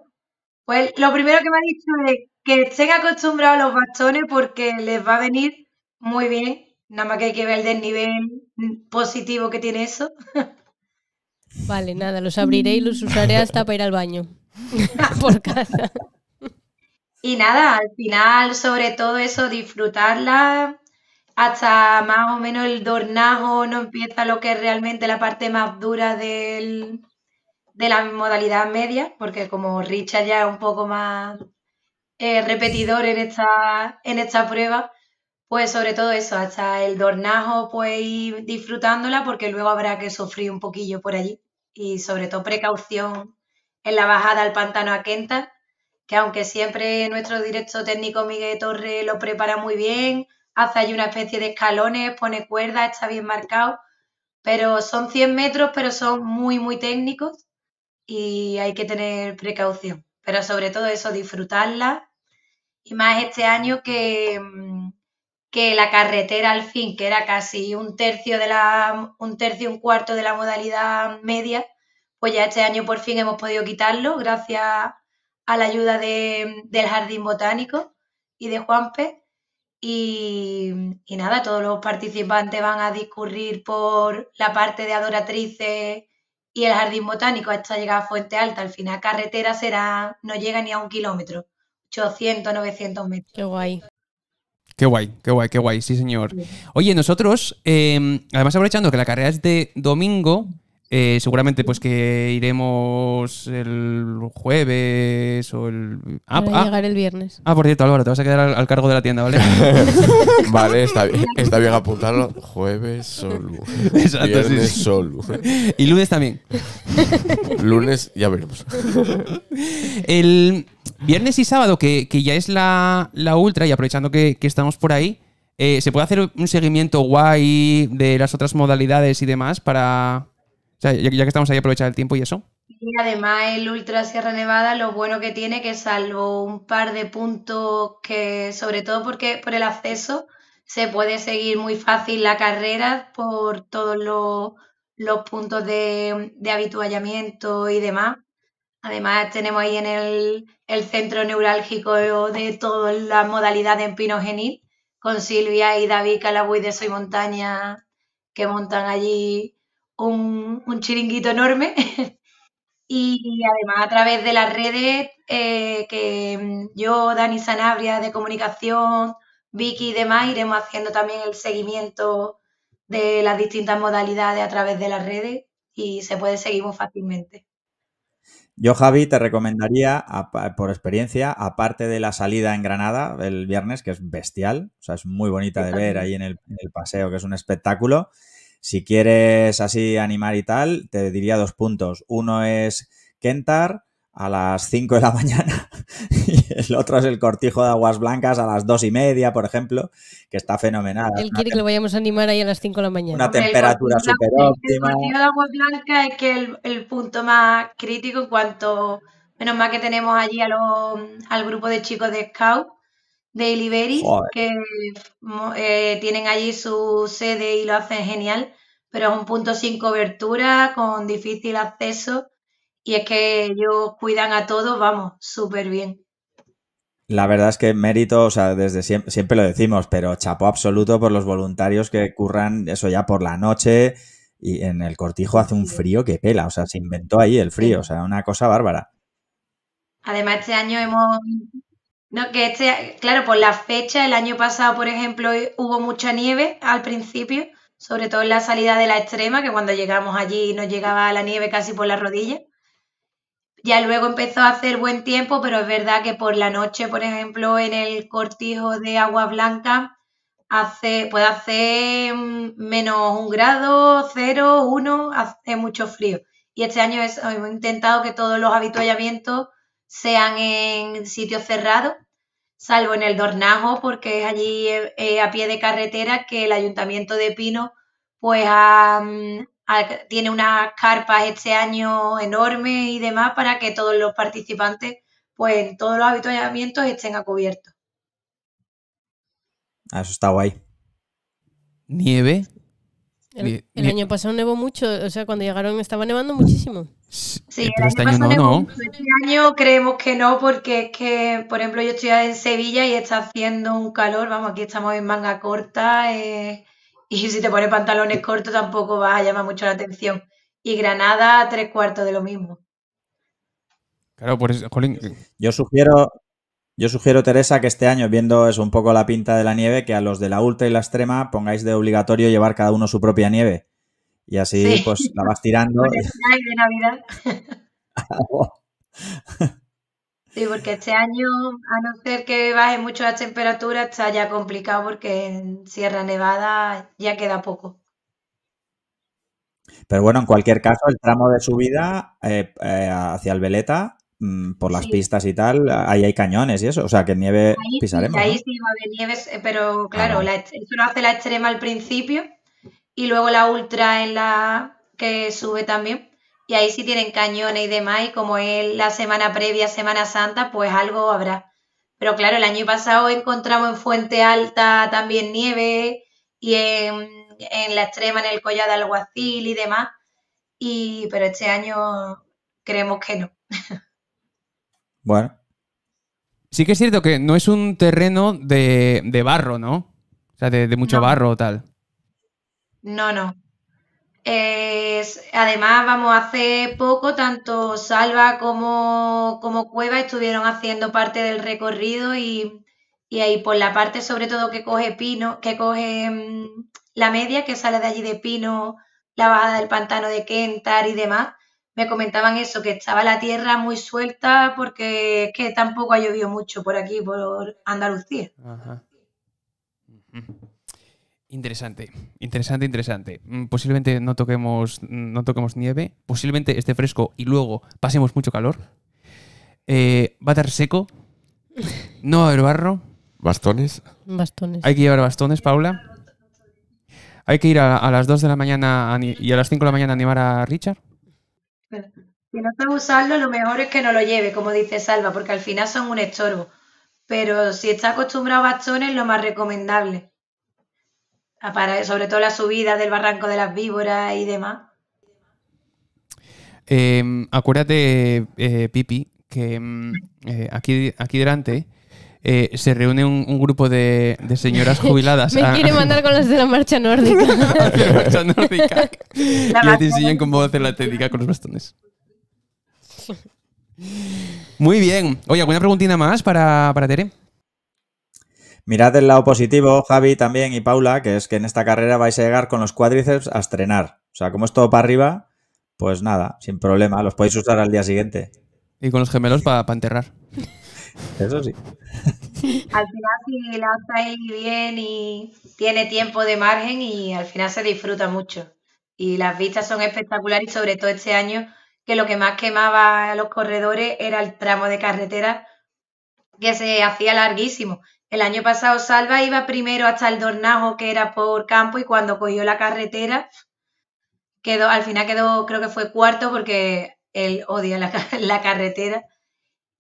Pues lo primero que me ha dicho es que estén acostumbrados a los bastones porque les va a venir muy bien. Nada más que hay que ver el desnivel positivo que tiene eso. Vale, nada, los abriré y los usaré hasta para ir al baño. por casa. Y nada, al final, sobre todo eso, disfrutarla, hasta más o menos el dornajo no empieza lo que es realmente la parte más dura de la modalidad media, porque como Richard ya es un poco más eh, repetidor en esta, en esta prueba, pues sobre todo eso, hasta el dornajo, pues ir disfrutándola, porque luego habrá que sufrir un poquillo por allí. Y sobre todo precaución en la bajada al pantano a Quenta, que aunque siempre nuestro directo técnico Miguel Torre lo prepara muy bien, hace allí una especie de escalones, pone cuerdas, está bien marcado, pero son 100 metros, pero son muy, muy técnicos y hay que tener precaución. Pero sobre todo eso, disfrutarla y más este año que, que la carretera al fin, que era casi un tercio de la, un tercio, un cuarto de la modalidad media, pues ya este año por fin hemos podido quitarlo gracias a la ayuda del Jardín Botánico y de Juan Juanpe y, nada, todos los participantes van a discurrir por la parte de adoratrices y el jardín botánico hasta llegar a Fuente Alta. Al final, carretera será, no llega ni a un kilómetro, 800, 900 metros. Qué guay. Qué guay, qué guay, qué guay, sí señor. Oye, nosotros, em, además aprovechando que la carrera es de domingo, eh, seguramente pues que iremos el jueves o el... Ah, ah, llegar el viernes. Ah, por cierto, Álvaro, te vas a quedar al, cargo de la tienda, ¿vale? vale, está bien, está bien apuntarlo. Jueves solo. Exacto, viernes Y lunes también. lunes ya veremos. el viernes y sábado, que, ya es la, la, ultra, y aprovechando que, estamos por ahí, eh, ¿se puede hacer un seguimiento guay de las otras modalidades y demás para ya, que estamos ahí, aprovechar el tiempo y eso. Y además el Ultra Sierra Nevada lo bueno que tiene que salvo un par de puntos que, sobre todo porque por el acceso, se puede seguir muy fácil la carrera por todos los, puntos de, de, habituallamiento y demás. Además, tenemos ahí en el, centro neurálgico de todas las modalidades en Pino Genil, con Silvia y David Calabuy de Soy Montaña, que montan allí un, chiringuito enorme. y además a través de las redes eh, que mm, yo, Dani Sanabria de comunicación, Vicky y demás iremos haciendo también el seguimiento de las distintas modalidades a través de las redes y se puede seguir muy fácilmente. Yo, Javi, te recomendaría, por experiencia, aparte de la salida en Granada el viernes, que es bestial, o sea, es muy bonita de ver ahí en el paseo, que es un espectáculo, si quieres así animar y tal, te diría dos puntos. Uno es Kentar a las 5 de la mañana y el otro es el cortijo de aguas blancas a las 2 y media, por ejemplo, que está fenomenal. Él quiere que lo vayamos a animar ahí a las 5 de la mañana. Una temperatura súper óptima. El cortijo de aguas blancas es que el, punto más crítico en cuanto, menos mal que tenemos allí al grupo de chicos de Scout, de Berry que eh, tienen allí su sede y lo hacen genial, pero es un punto sin cobertura, con difícil acceso, y es que ellos cuidan a todos, vamos, súper bien. La verdad es que mérito, o sea, desde siempre, siempre lo decimos, pero chapó absoluto por los voluntarios que curran eso ya por la noche y en el cortijo hace un frío que pela, o sea, se inventó ahí el frío, o sea, una cosa bárbara. Además, este año hemos no, que este, claro, por la fecha, el año pasado, por ejemplo, hubo mucha nieve al principio, sobre todo en la salida de la extrema, que cuando llegamos allí nos llegaba la nieve casi por las rodillas. Ya luego empezó a hacer buen tiempo, pero es verdad que por la noche, por ejemplo, en el cortijo de Agua Blanca, hace, puede hacer mm, menos un grado, cero, uno, hace mucho frío. Y este año hemos intentado que todos los habituallamientos sean en sitios cerrados salvo en el Dornajo, porque es allí eh, eh, a pie de carretera que el Ayuntamiento de Pino pues mm, tiene unas carpas este año enormes y demás para que todos los participantes, pues todos los habituamientos estén a cubierto. Ah, eso está guay. ¿Nieve? el año pasado nevó mucho, o sea, cuando llegaron estaba nevando muchísimo. Sí, eh, el año este no, no. Este año creemos que no, porque es que, por ejemplo, yo estoy en Sevilla y está haciendo un calor, vamos, aquí estamos en manga corta, eh, y si te pones pantalones cortos tampoco va a llamar mucho la atención. Y Granada, tres cuartos de lo mismo. Claro, por eso, eh. Yo sugiero, yo sugiero, Teresa, que este año, viendo eso un poco la pinta de la nieve, que a los de la ultra y la extrema pongáis de obligatorio llevar cada uno su propia nieve y así pues la vas tirando. sí, porque este año, a no ser que baje mucho la temperatura, está ya complicado porque en Sierra Nevada ya queda poco. Pero bueno, en cualquier caso, el tramo de subida eh, eh, hacia el Veleta, mm, por las pistas y tal, ahí hay cañones y eso, o sea que nieve pisaremos. pisaremos. Ahí sí va a haber nieve, pero ah, claro, eso lo hace la extrema al principio y luego la Ultra en la que sube también. Y ahí sí tienen cañones y demás, y como es la semana previa, Semana Santa, pues algo habrá. Pero claro, el año pasado encontramos en Fuente Alta también nieve y en, la extrema, en el Collado de Alguacil y demás. Y, pero este año creemos que no. Bueno. Sí que es cierto que no es un terreno de, de barro, ¿no? O sea, de, mucho barro o tal. No, no. Es, además, vamos, hace poco tanto Salva como, como Cueva estuvieron haciendo parte del recorrido y, y ahí por la parte sobre todo que coge Pino, que coge mm, la media, que sale de allí de Pino, la bajada del pantano de Kentar y demás, me comentaban eso, que estaba la tierra muy suelta porque es que tampoco ha llovido mucho por aquí, por Andalucía. Interesante, interesante, interesante. Mm, posiblemente no toquemos, no toquemos nieve, posiblemente esté fresco y luego pasemos mucho calor. Eh, va a estar seco, no va a haber barro. ¿Bastones? Bastones. Hay que llevar bastones, Paula. Hay que ir a, las 2 de la mañana y a las 5 de la mañana a animar a Richard. Si no sabe usarlo, lo mejor es que no lo lleve, como dice Salva, porque al final son un estorbo. Pero si está acostumbrado a bastones, lo más recomendable sobre todo la subida del barranco de las víboras y demás. Em, acuérdate, eh, Pipi, que em, eh, aquí, aquí delante eh, se reúne un, grupo de, de, señoras jubiladas. Me quiere mandar con las de la marcha nórdica. la marcha nórdica. y te enseñan cómo hacer la técnica con los bastones. Muy bien. Oye, ¿alguna preguntina más para, para Tere? Mirad el lado positivo, Javi también y Paula, que es que en esta carrera vais a llegar con los cuádriceps a estrenar. O sea, como es todo para arriba, pues nada, sin problema, los podéis usar al día siguiente. Y con los gemelos para enterrar. Eso sí. Al final, si la estáis bien y tiene tiempo de margen, y al final se disfruta mucho. Y las vistas son espectaculares, y sobre todo este año, que lo que más quemaba a los corredores era el tramo de carretera que se hacía larguísimo. El año pasado Salva iba primero hasta el Dornajo, que era por campo, y cuando cogió la carretera, quedó, al final quedó, creo que fue cuarto, porque él odia la, carretera.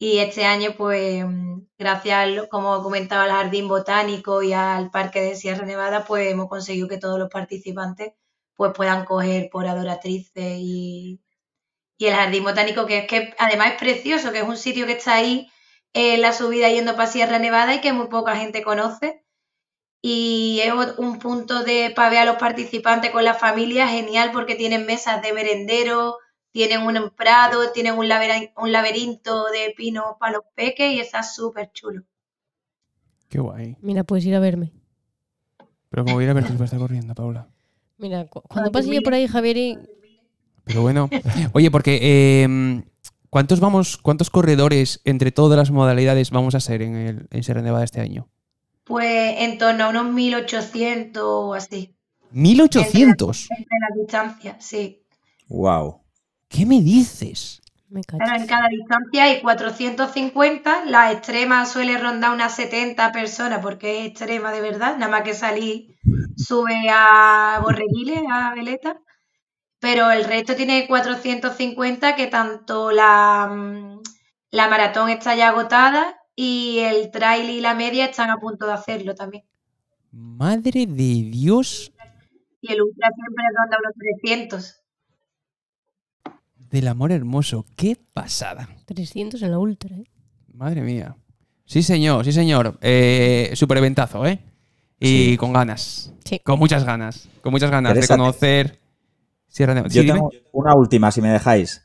Y este año, pues, gracias, como comentaba, al Jardín Botánico y al Parque de Sierra Nevada, pues hemos conseguido que todos los participantes pues puedan coger por adoratrices y, y el Jardín Botánico, que es que además es precioso, que es un sitio que está ahí eh, la subida yendo para Sierra Nevada y que muy poca gente conoce. Y es un punto de pavé a los participantes con la familia genial porque tienen mesas de merendero, tienen un prado, tienen un, laberinto, un laberinto de pinos para los peques y está súper chulo. Qué guay. Mira, puedes ir a verme. Pero como voy a ir a verte, vas a estar corriendo, Paula. Mira, cuando pase yo por ahí, Javier, Pero bueno. Oye, porque em, ¿Cuántos, vamos, ¿Cuántos corredores entre todas las modalidades vamos a ser en, el, en Sierra este año? Pues en torno a unos 1800 o así. ¿1800? Entre las, sí. ¡Wow! ¿Qué me dices? en cada distancia hay 450, la extrema suele rondar unas 70 personas porque es extrema de verdad, nada más que salir sube a Borreguiles, a Veleta, pero el resto tiene 450 que tanto la, mm, la maratón está ya agotada y el trail y la media están a punto de hacerlo también. Madre de Dios. Y el ultra siempre ronda los 300. Del amor hermoso, qué pasada. 300 en la ultra, ¿eh? Madre mía. Sí, señor, sí, señor. Eh, Superventazo, ¿eh? Y con ganas. Sí. Con muchas ganas. Con muchas ganas de conocer yo tengo una última, si me dejáis,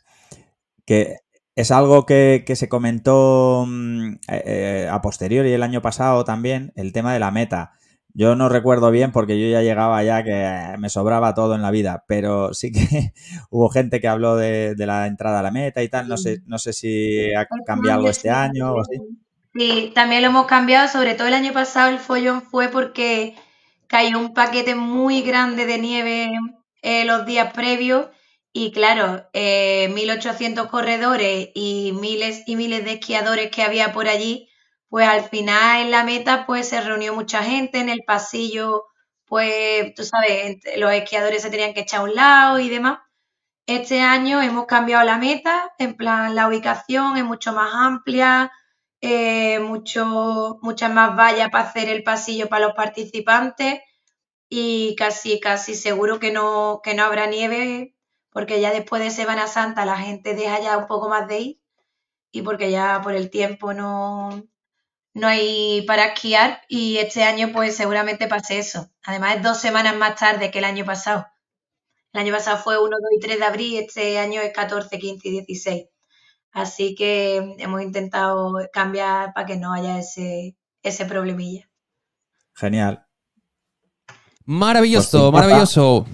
que es algo que, se comentó mm, eh, eh, a posteriori el año pasado también, el tema de la meta. Yo no recuerdo bien porque yo ya llegaba ya que me sobraba todo en la vida, pero sí que hubo gente que habló de, la entrada a la meta y tal. No sé, no sé si ha cambiado algo este año o así. Sí, también lo hemos cambiado. Sobre todo el año pasado el follón fue porque cayó un paquete muy grande de nieve eh, los días previos. Y claro, 1.800 eh, corredores y miles y miles de esquiadores que había por allí, pues al final en la meta pues se reunió mucha gente, en el pasillo pues tú sabes, los esquiadores se tenían que echar a un lado y demás. Este año hemos cambiado la meta, en plan la ubicación es mucho más amplia, eh, mucho, muchas más vallas para hacer el pasillo para los participantes y casi, casi seguro que no, que no habrá nieve porque ya después de Semana Santa la gente deja ya un poco más de ir y porque ya por el tiempo no, no hay para esquiar y este año pues seguramente pase eso. Además es dos semanas más tarde que el año pasado. El año pasado fue 1, 2 y 3 de abril, este año es 14, 15 y 16. Así que hemos intentado cambiar para que no haya ese, ese problemilla. Genial. Maravilloso, pues maravilloso.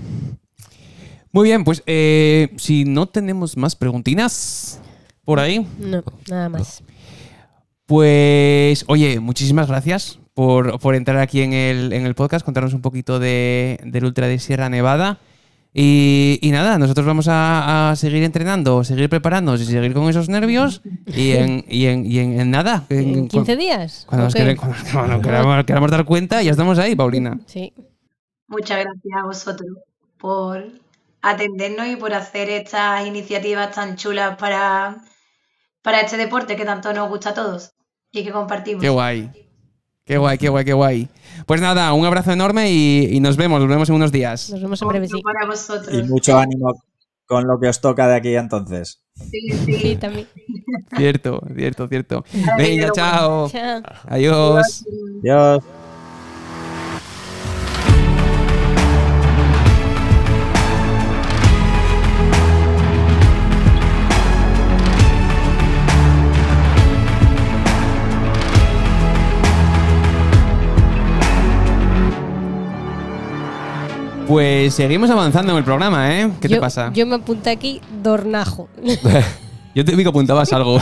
Muy bien, pues eh, si no tenemos más preguntinas por ahí. No, nada más. Pues, oye, muchísimas gracias por, entrar aquí en el, podcast, contarnos un poquito del Ultra de Sierra Nevada. Y, nada, nosotros vamos a, seguir entrenando, seguir preparándonos y seguir con esos nervios. Y en, nada. ¿En 15 días? Cuando, nos, queramos, dar cuenta, ya estamos ahí, Paulina. Sí. Muchas gracias a vosotros por atendernos y por hacer estas iniciativas tan chulas para, para este deporte que tanto nos gusta a todos y que compartimos. Qué guay. Qué guay, qué guay, qué guay. Pues nada, un abrazo enorme y, nos vemos, nos vemos en unos días. Nos vemos en breve, Y mucho ánimo con lo que os toca de aquí entonces. Sí, sí, también. Cierto, cierto, cierto. Venga, chao. Chao. Adiós. Adiós. Pues seguimos avanzando en el programa, ¿eh? ¿Qué te pasa? Yo me apunté aquí Dornajo. yo te digo, que apuntabas algo.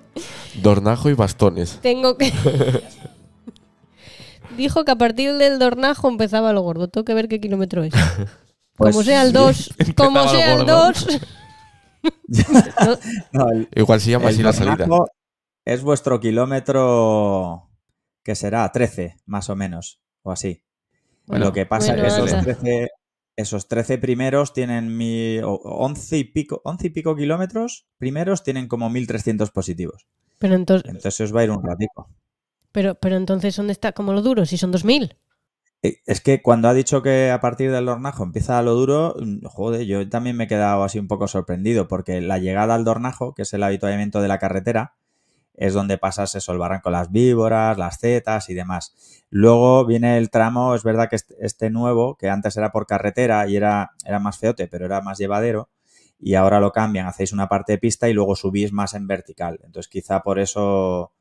dornajo y bastones. Tengo que... Dijo que a partir del Dornajo empezaba lo gordo. Tengo que ver qué kilómetro es. como pues sea el 2, como sea el 2. Igual se llama así la salida. Es vuestro kilómetro que será 13, más o menos, o así lo que pasa es que esos 13, primeros tienen mi, 11, y pico, pico kilómetros primeros tienen como 1.300 positivos. Pero entonces... Entonces os va a ir un ratico. Pero, pero entonces, ¿dónde está como lo duro? Si son 2.000. Eh, es que cuando ha dicho que a partir del Dornajo empieza lo duro, mm, joder, yo también me he quedado así un poco sorprendido, porque la llegada al Dornajo, que es el habituamiento de la carretera, es donde pasas eso, el barranco, las víboras, las zetas y demás. Luego viene el tramo, es verdad que este nuevo, que antes era por carretera y era, era más feote, pero era más llevadero, y ahora lo cambian, hacéis una parte de pista y luego subís más en vertical. Entonces quizá por eso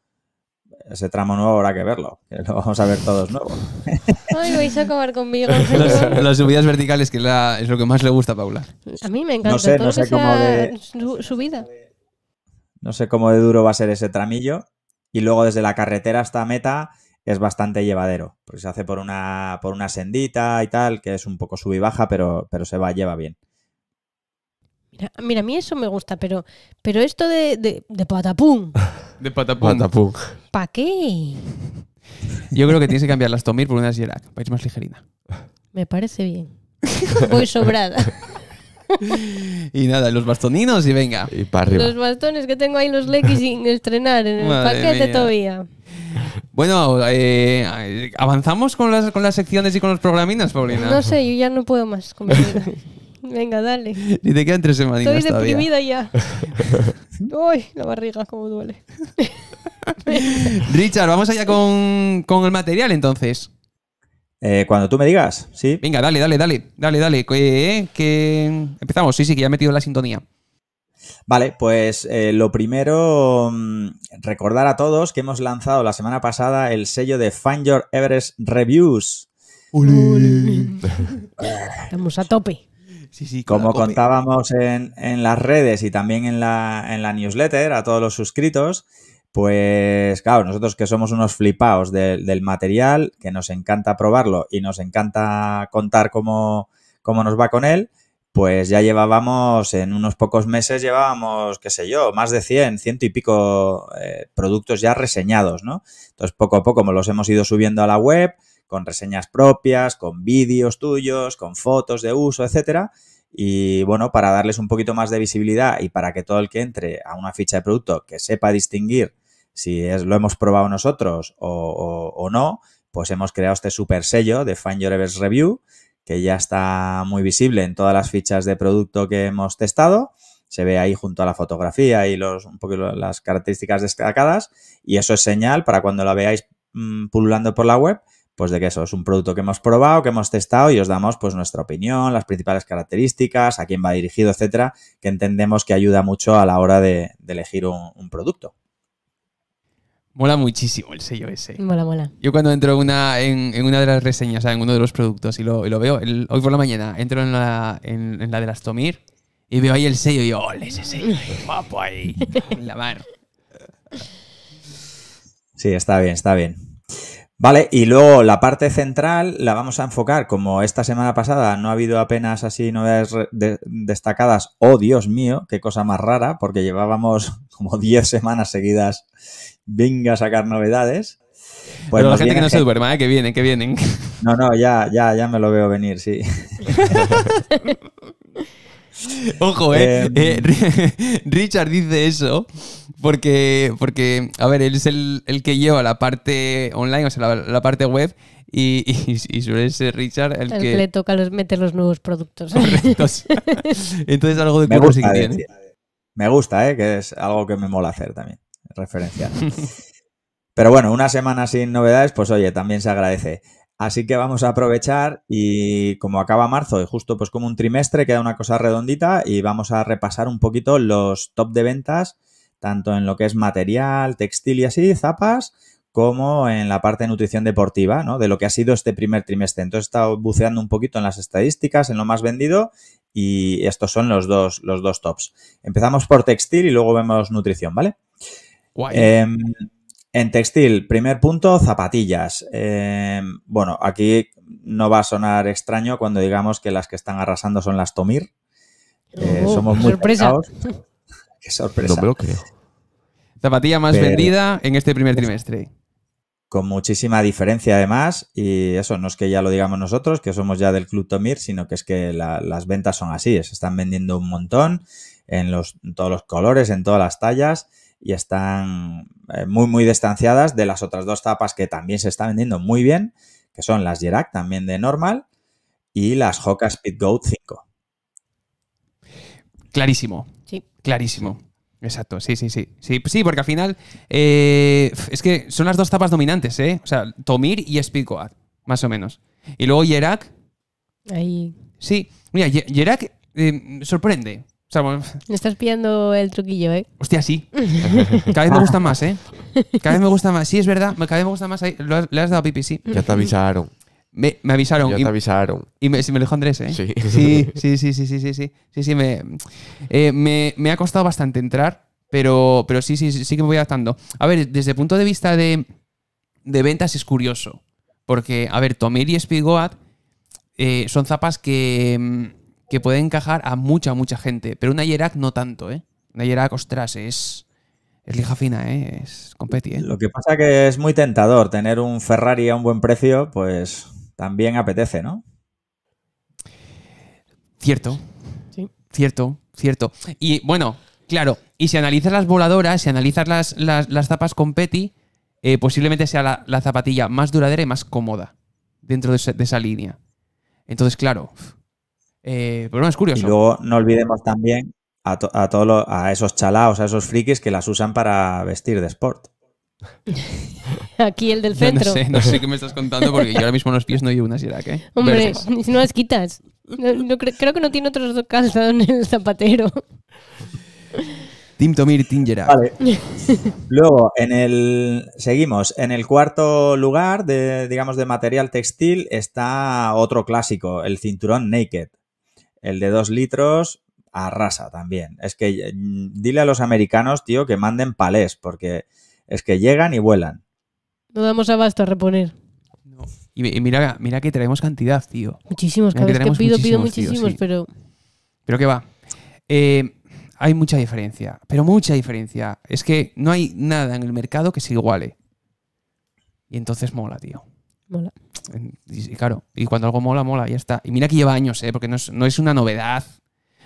ese tramo nuevo habrá que verlo, que lo vamos a ver todos nuevo. Ay, vais a acabar conmigo. Las, subidas verticales, que es lo que más le gusta a Paula. A mí me encanta no sé, no sé de... subida. No sé cómo de duro va a ser ese tramillo. Y luego desde la carretera hasta meta es bastante llevadero, porque se hace por una, por una sendita y tal, que es un poco sub y baja, pero, pero se va, lleva bien. Mira, a mí eso me gusta, pero, pero esto de, de, de patapum. De patapum. ¿Para qué? Yo creo que tienes que cambiar las Tomir por unas Yerak, vais más ligerina. Me parece bien. Voy sobrada. y nada, los bastoninos y venga. Los bastones que tengo ahí los lequis sin estrenar en el paquete todavía. Bueno, eh, ¿avanzamos con las, con las secciones y con los programinas, Paulina? No sé, yo ya no puedo más. Venga, dale. Y te quedan tres semanas. Estoy deprimida ya. Uy, la barriga, cómo duele. Richard, vamos allá con, con el material entonces. Eh, cuando tú me digas, ¿sí? Venga, dale, dale, dale, dale, dale. Que, Empezamos, sí, sí, que ya he metido la sintonía. Vale, pues eh, lo primero, mm, recordar a todos que hemos lanzado la semana pasada el sello de Find Your Everest Reviews. Estamos a tope. Sí, sí, Como contábamos en, las redes y también en la, en la newsletter a todos los suscritos, pues claro, nosotros que somos unos flipaos del material, que nos encanta probarlo y nos encanta contar cómo, nos va con él, pues ya llevábamos, en unos pocos meses llevábamos, qué sé yo, más de 100, ciento y pico eh, productos ya reseñados, ¿no? Entonces poco a poco los hemos ido subiendo a la web, con reseñas propias, con vídeos tuyos, con fotos de uso, etcétera. Y bueno, para darles un poquito más de visibilidad y para que todo el que entre a una ficha de producto que sepa distinguir si lo hemos probado nosotros o, no, pues hemos creado este super sello de Find Your Everest Review, que ya está muy visible en todas las fichas de producto que hemos testado. Se ve ahí junto a la fotografía y los, un poco las características destacadas. Y eso es señal para cuando la veáis mm, pululando por la web, pues de que eso es un producto que hemos probado, que hemos testado y os damos pues nuestra opinión, las principales características, a quién va dirigido, etcétera, que entendemos que ayuda mucho a la hora de, elegir un producto. Mola muchísimo el sello ese. Mola, mola. Yo cuando entro una, en, una de las reseñas, o sea, en uno de los productos y lo, veo, hoy por la mañana entro en la, en, la de las Tomir y veo ahí el sello y yo, ese sello! ¡Guapo ahí! en la mano. Sí, está bien, está bien. Vale, y luego la parte central la vamos a enfocar, como esta semana pasada no ha habido apenas así novedades destacadas, oh Dios mío, qué cosa más rara, porque llevábamos como 10 semanas seguidas, venga a sacar novedades. Pues Pero la gente que no se duerma, ¿eh? que vienen, que vienen. No, no, ya, ya, ya me lo veo venir, sí. Ojo, ¿eh? Em. eh Richard dice eso porque, porque a ver, él es el, que lleva la parte online, o sea, la, parte web, y, suele ser Richard el, el que... le toca los, meter los nuevos productos. Entonces algo de que... que eh, tiene. Eh. Me gusta, que es algo que me mola hacer también, referenciar. Pero bueno, una semana sin novedades, pues oye, también se agradece. Así que vamos a aprovechar y como acaba marzo y justo pues como un trimestre queda una cosa redondita y vamos a repasar un poquito los top de ventas, tanto en lo que es material, textil y así, zapas, como en la parte de nutrición deportiva, ¿no? De lo que ha sido este primer trimestre. Entonces he estado buceando un poquito en las estadísticas, en lo más vendido y estos son los dos, los dos tops. Empezamos por textil y luego vemos nutrición, ¿vale? Guay. Em, en textil, primer punto, zapatillas. Eh, bueno, aquí no va a sonar extraño cuando digamos que las que están arrasando son las Tomir. Oh, somos muy sorpresa. Qué sorpresa. creo. Zapatilla más vendida en este primer trimestre. Con muchísima diferencia, además, y eso no es que ya lo digamos nosotros, que somos ya del Club Tomir, sino que es que las ventas son así, se están vendiendo un montón en los, en todos los colores, en todas las tallas y están eh, muy, muy distanciadas de las otras dos tapas que también se están vendiendo muy bien, que son las Jerak también de normal y las Hoka Speedgoat 5. Clarísimo. Sí. Clarísimo. Exacto, sí, sí, sí. Sí, sí porque al final eh, es que son las dos tapas dominantes, ¿eh? O sea, Tomir y Speedgoat, más o menos. Y luego Yerak. Ahí. Sí, mira, Yerak eh, sorprende. Me estás pillando el truquillo, ¿eh? hostia, sí. Cada vez me gusta más, ¿eh? Cada vez me gusta más. Sí, es verdad. Cada vez me gusta más. Ahí. le has dado pipi, sí. Ya te avisaron. Me, me avisaron. Ya te avisaron. Y me, me lo dijo Andrés, ¿eh? Sí. Sí, sí, sí, sí, sí, sí, sí. Sí, me, eh, me, me ha costado bastante entrar, pero, pero sí, sí, sí que me voy adaptando. A ver, desde el punto de vista de, de ventas es curioso, porque, a ver, Tommy y Speedgoat eh, son zapas que, mm, que puede encajar a mucha, mucha gente. Pero una Yerak no tanto, ¿eh? Una Yerak, ostras, es, es lija fina, ¿eh? Es competi, ¿eh? Lo que pasa que es muy tentador tener un Ferrari a un buen precio, pues también apetece, ¿no? Cierto. Sí. Cierto, cierto. Y bueno, claro, y si analizas las voladoras, si analizas las, las, zapas competi, eh, posiblemente sea la, zapatilla más duradera y más cómoda dentro de esa línea. Entonces, claro, eh, curioso. Y luego no olvidemos también a, todos a esos chalaos, a esos frikis que las usan para vestir de sport. Aquí el del centro. No, sé, qué me estás contando porque yo ahora mismo en los pies no llevo una sierra, ¿qué? Hombre, si no las quitas. creo que no tiene otros en el zapatero. Tim Tomir, Tinger. Luego, en el, seguimos. En el cuarto lugar, digamos, de material textil, está otro clásico, el cinturón naked. El de dos litros arrasa también. Es que mm, dile a los americanos, tío, que manden palés, porque es que llegan y vuelan. No damos abasto a reponer. Y, mira, mira que traemos cantidad, tío. Muchísimos, cada que, pido, pido muchísimos, pero. Pero que va. Eh, hay mucha diferencia, pero mucha diferencia. Es que no hay nada en el mercado que se iguale. Y entonces mola, tío. Mola. Y claro, y cuando algo mola, mola, ya está. Y mira que lleva años, ¿eh? porque no es, una novedad.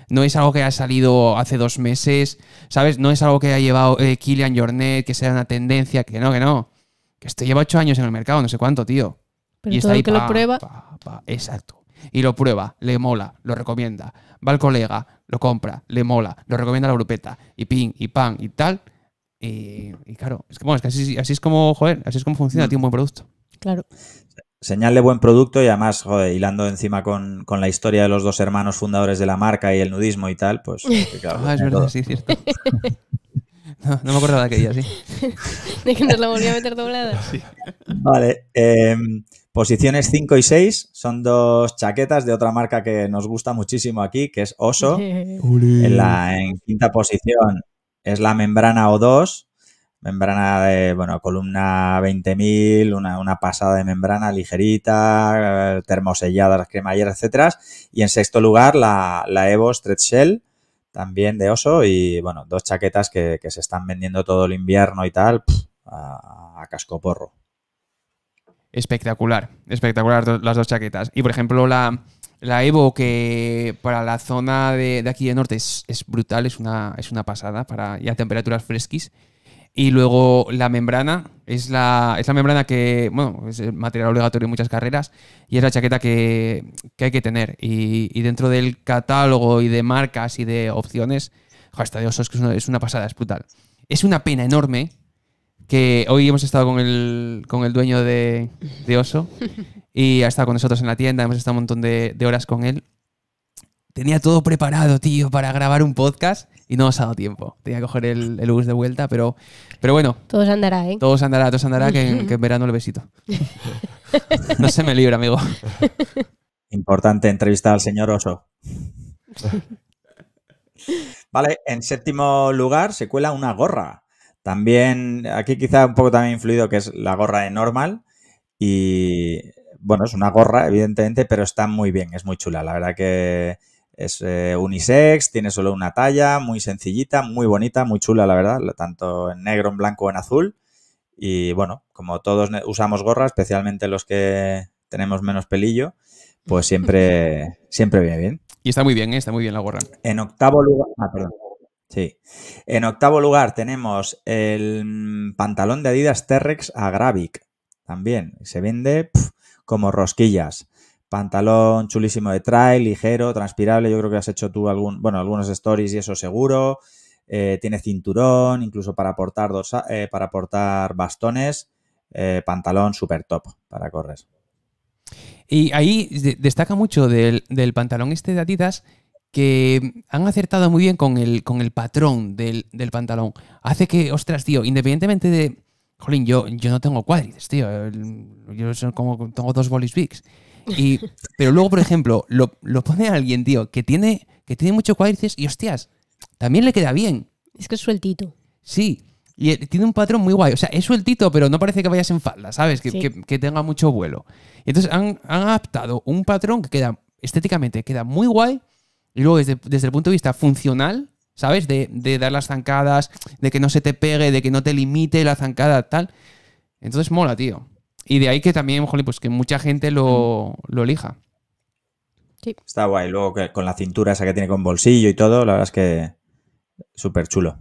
No es algo que ha salido hace dos meses, ¿sabes? No es algo que ha llevado eh, Kilian Jornet, que sea una tendencia, que no, que no. Que esto lleva ocho años en el mercado, no sé cuánto, tío. Pero y está ahí, que lo prueba. exacto. Y lo prueba, le mola, lo recomienda. Va al colega, lo compra, le mola, lo recomienda la grupeta. Y ping, y pan, y tal. Y, claro, es que, bueno, es que así, es como, joder, así es como funciona, mm. tiene un buen producto. Claro. Señal de buen producto y además, joder, hilando encima con, la historia de los dos hermanos fundadores de la marca y el nudismo y tal, pues... Claro, ah, es verdad, sí, cierto. No, me acordaba de aquella, sí. de que nos la volví a meter doblada. Vale. Em, posiciones 5 y 6 son dos chaquetas de otra marca que nos gusta muchísimo aquí, que es Oso. En la en quinta posición es la membrana O2 membrana de, bueno, columna 20.000, una, pasada de membrana ligerita, eh, termosellada, las cremalleras, etcétera. Y en sexto lugar, la, Evo Stretch Shell, también de oso, y bueno, dos chaquetas que, se están vendiendo todo el invierno y tal, a, casco cascoporro. Espectacular, espectacular las dos chaquetas. Y por ejemplo, la, Evo, que para la zona de, aquí de norte es, brutal, es una, es una pasada, para ya temperaturas fresquis. Y luego la membrana, es la, membrana que, bueno, es material obligatorio en muchas carreras y es la chaqueta que, hay que tener. Y, dentro del catálogo y de marcas y de opciones, hasta de es que es una, pasada, es brutal. Es una pena enorme que hoy hemos estado con el, con el dueño de, Oso y ha estado con nosotros en la tienda, hemos estado un montón de horas con él Tenía todo preparado, tío, para grabar un podcast y no ha dado tiempo. Tenía que coger el, bus de vuelta, pero, pero bueno. Todos andará, ¿eh? Todos andará, todos andará, que, en verano el besito. No se me libra, amigo. Importante entrevistar al señor Oso. Vale, en séptimo lugar se cuela una gorra. También, aquí quizá un poco también influido que es la gorra de Normal. Y bueno, es una gorra, evidentemente, pero está muy bien, es muy chula. La verdad que es eh, unisex, tiene solo una talla, muy sencillita, muy bonita, muy chula, la verdad, tanto en negro, en blanco o en azul. Y bueno, como todos usamos gorra, especialmente los que tenemos menos pelillo, pues siempre, siempre viene bien. Y está muy bien, ¿eh? está muy bien la gorra. En octavo lugar. Ah, en octavo lugar tenemos el mm, pantalón de Adidas T-Rex Agravic. También se vende como rosquillas. Pantalón chulísimo de trail, ligero, transpirable. Yo creo que has hecho tú algún, bueno, algunos stories y eso seguro. Eh, tiene cinturón, incluso para portar, dos, eh, para portar bastones. Eh, pantalón super top para correr. Y ahí destaca mucho del, pantalón este de Adidas que han acertado muy bien con el, con el patrón del, pantalón. Hace que, ostras, tío, independientemente de, Jolín, yo, yo no tengo cuádriceps, tío. Yo como, tengo dos bolis bigs pero luego, por ejemplo, lo, lo pone alguien, tío, que tiene, que tiene mucho cuádriceps y hostias, también le queda bien. Es que es sueltito. Sí, y e, tiene un patrón muy guay. O sea, es sueltito, pero no parece que vayas en falda, ¿sabes? Que, que, tenga mucho vuelo. entonces han, han, adaptado un patrón que queda estéticamente, queda muy guay. Y luego desde, desde el punto de vista funcional, ¿sabes? De, de, dar las zancadas, de que no se te pegue, de que no te limite la zancada, tal. Entonces mola, tío. Y de ahí que también, pues que mucha gente lo, lo elija. Está guay. Luego con la cintura esa que tiene con bolsillo y todo, la verdad es que súper chulo.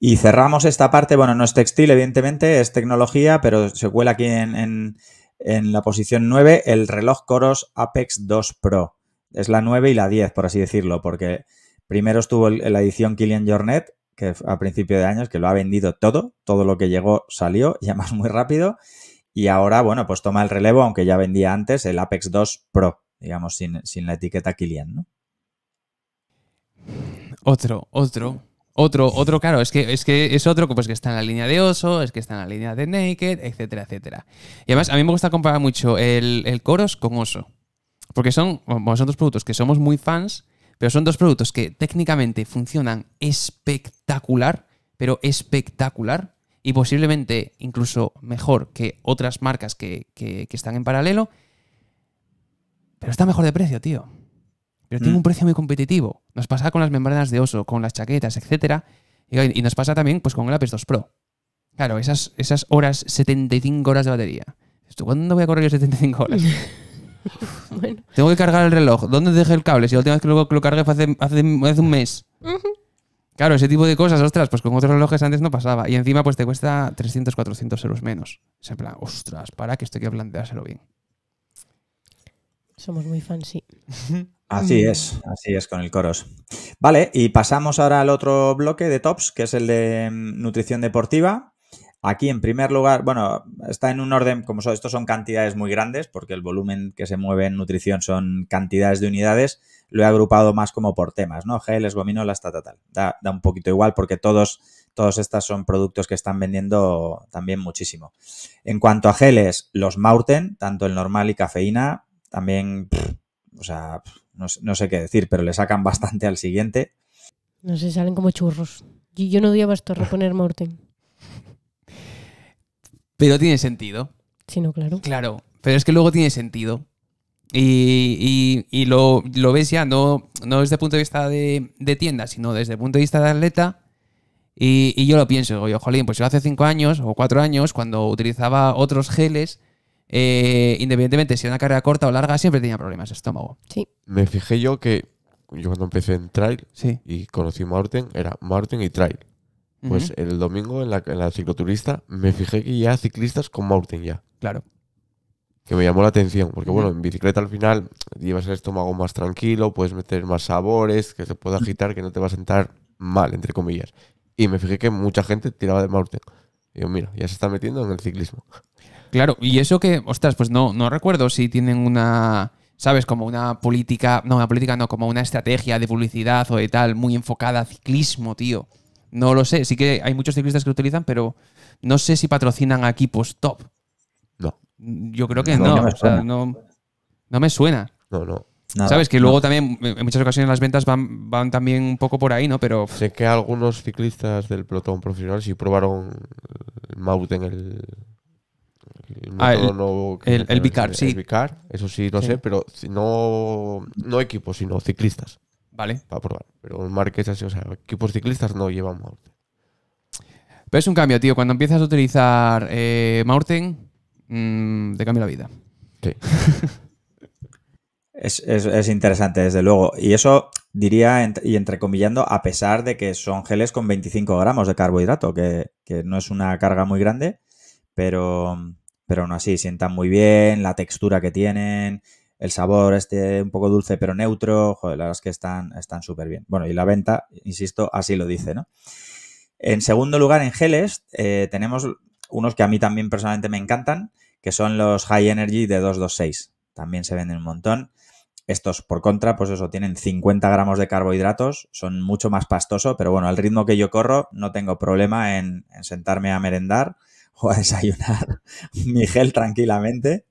Y cerramos esta parte. Bueno, no es textil, evidentemente, es tecnología, pero se cuela aquí en, la posición 9 el reloj Coros Apex 2 Pro. Es la 9 y la 10, por así decirlo, porque primero estuvo en la edición Kilian Jornet, que a principio de años, que lo ha vendido todo, todo lo que llegó salió, y además muy rápido. Y ahora, bueno, pues toma el relevo, aunque ya vendía antes, el Apex 2 Pro, digamos, sin, la etiqueta Kilian, ¿no? Otro, otro. Otro, otro, claro, es que, es que es otro pues, que está en la línea de Oso, es que está en la línea de Naked, etcétera, etcétera. Y además, a mí me gusta comparar mucho el, Coros con Oso. Porque son, son dos productos que somos muy fans, pero son dos productos que técnicamente funcionan espectacular, pero espectacular y posiblemente incluso mejor que otras marcas que, están en paralelo, pero está mejor de precio, tío. Pero tiene mm. un precio muy competitivo. Nos pasa con las membranas de oso, con las chaquetas, etc. Y, nos pasa también pues, con el Apex 2 Pro. Claro, esas, esas horas, 75 horas de batería. ¿Cuándo voy a correr yo 75 horas? Tengo que cargar el reloj. ¿Dónde dejé el cable? Si la última vez que lo, cargué fue hace, un mes. Claro, ese tipo de cosas, ostras, pues con otros relojes antes no pasaba. Y encima, pues te cuesta 300, 400 euros menos. en plan, ostras, para que esto hay que planteárselo bien. Somos muy fancy. Así es, así es con el coros. Vale, y pasamos ahora al otro bloque de tops, que es el de mm, nutrición deportiva. Aquí, en primer lugar, bueno, está en un orden, como son, estos son cantidades muy grandes, porque el volumen que se mueve en nutrición son cantidades de unidades, lo he agrupado más como por temas, ¿no? Geles, gominolas, tal, tal, tal. Da, un poquito igual porque todos, todos estos son productos que están vendiendo también muchísimo. En cuanto a geles, los Mauten, tanto el normal y cafeína, también, o sea, no, sé qué decir, pero le sacan bastante al siguiente. No sé, salen como churros. Yo, yo no odiaba esto, reponer Mauten. Pero tiene sentido. Sí, no, claro. Claro, pero es que luego tiene sentido. Y, lo, ves ya, no, no desde el punto de vista de, tienda, sino desde el punto de vista de atleta. Y, yo lo pienso, digo, jolín, pues yo hace cinco años o cuatro años, cuando utilizaba otros geles, eh, independientemente si era una carrera corta o larga, siempre tenía problemas de estómago. Sí. Me fijé yo que yo cuando empecé en trail y conocí Martin, era Martin y trail. Pues el domingo en la, cicloturista me fijé que ya ciclistas con mountain ya. Claro. Que me llamó la atención, porque bueno, en bicicleta al final llevas el estómago más tranquilo, puedes meter más sabores, que se pueda agitar, que no te va a sentar mal, entre comillas. Y me fijé que mucha gente tiraba de mountain. yo, mira, ya se está metiendo en el ciclismo. Claro, y eso que, ostras, pues no, no recuerdo si tienen una, ¿sabes? Como una política, no, una política no, como una estrategia de publicidad o de tal, muy enfocada a ciclismo, tío. No lo sé. Sí que hay muchos ciclistas que lo utilizan, pero no sé si patrocinan a equipos top. No. Yo creo que no. No, me, o sea, no, me suena. No, no. ¿Sabes? Que luego también, en muchas ocasiones, las ventas van, van también un poco por ahí, ¿no? Pero. Sé que algunos ciclistas del pelotón profesional sí probaron Maut en el. El, ah, el, sí. eso sí, no sé, pero no, no equipos, sino ciclistas. Para probar. Pero el Marqués así, o sea, equipos ciclistas no llevan Maurten. Pero es un cambio, tío. Cuando empiezas a utilizar eh, Maurten, mm, te cambia la vida. Sí. es, interesante, desde luego. Y eso diría, y y entrecomillando, a pesar de que son geles con 25 gramos de carbohidrato, que, no es una carga muy grande, pero, pero aún así sientan muy bien, la textura que tienen, el sabor este un poco dulce pero neutro, joder, la que están súper bien. Bueno, y la venta, insisto, así lo dice, ¿no? En segundo lugar, en geles, eh, tenemos unos que a mí también personalmente me encantan, que son los High Energy de 226. También se venden un montón. Estos, por contra, pues eso, tienen 50 gramos de carbohidratos, son mucho más pastoso, pero bueno, al ritmo que yo corro, no tengo problema en, en sentarme a merendar o a desayunar mi gel tranquilamente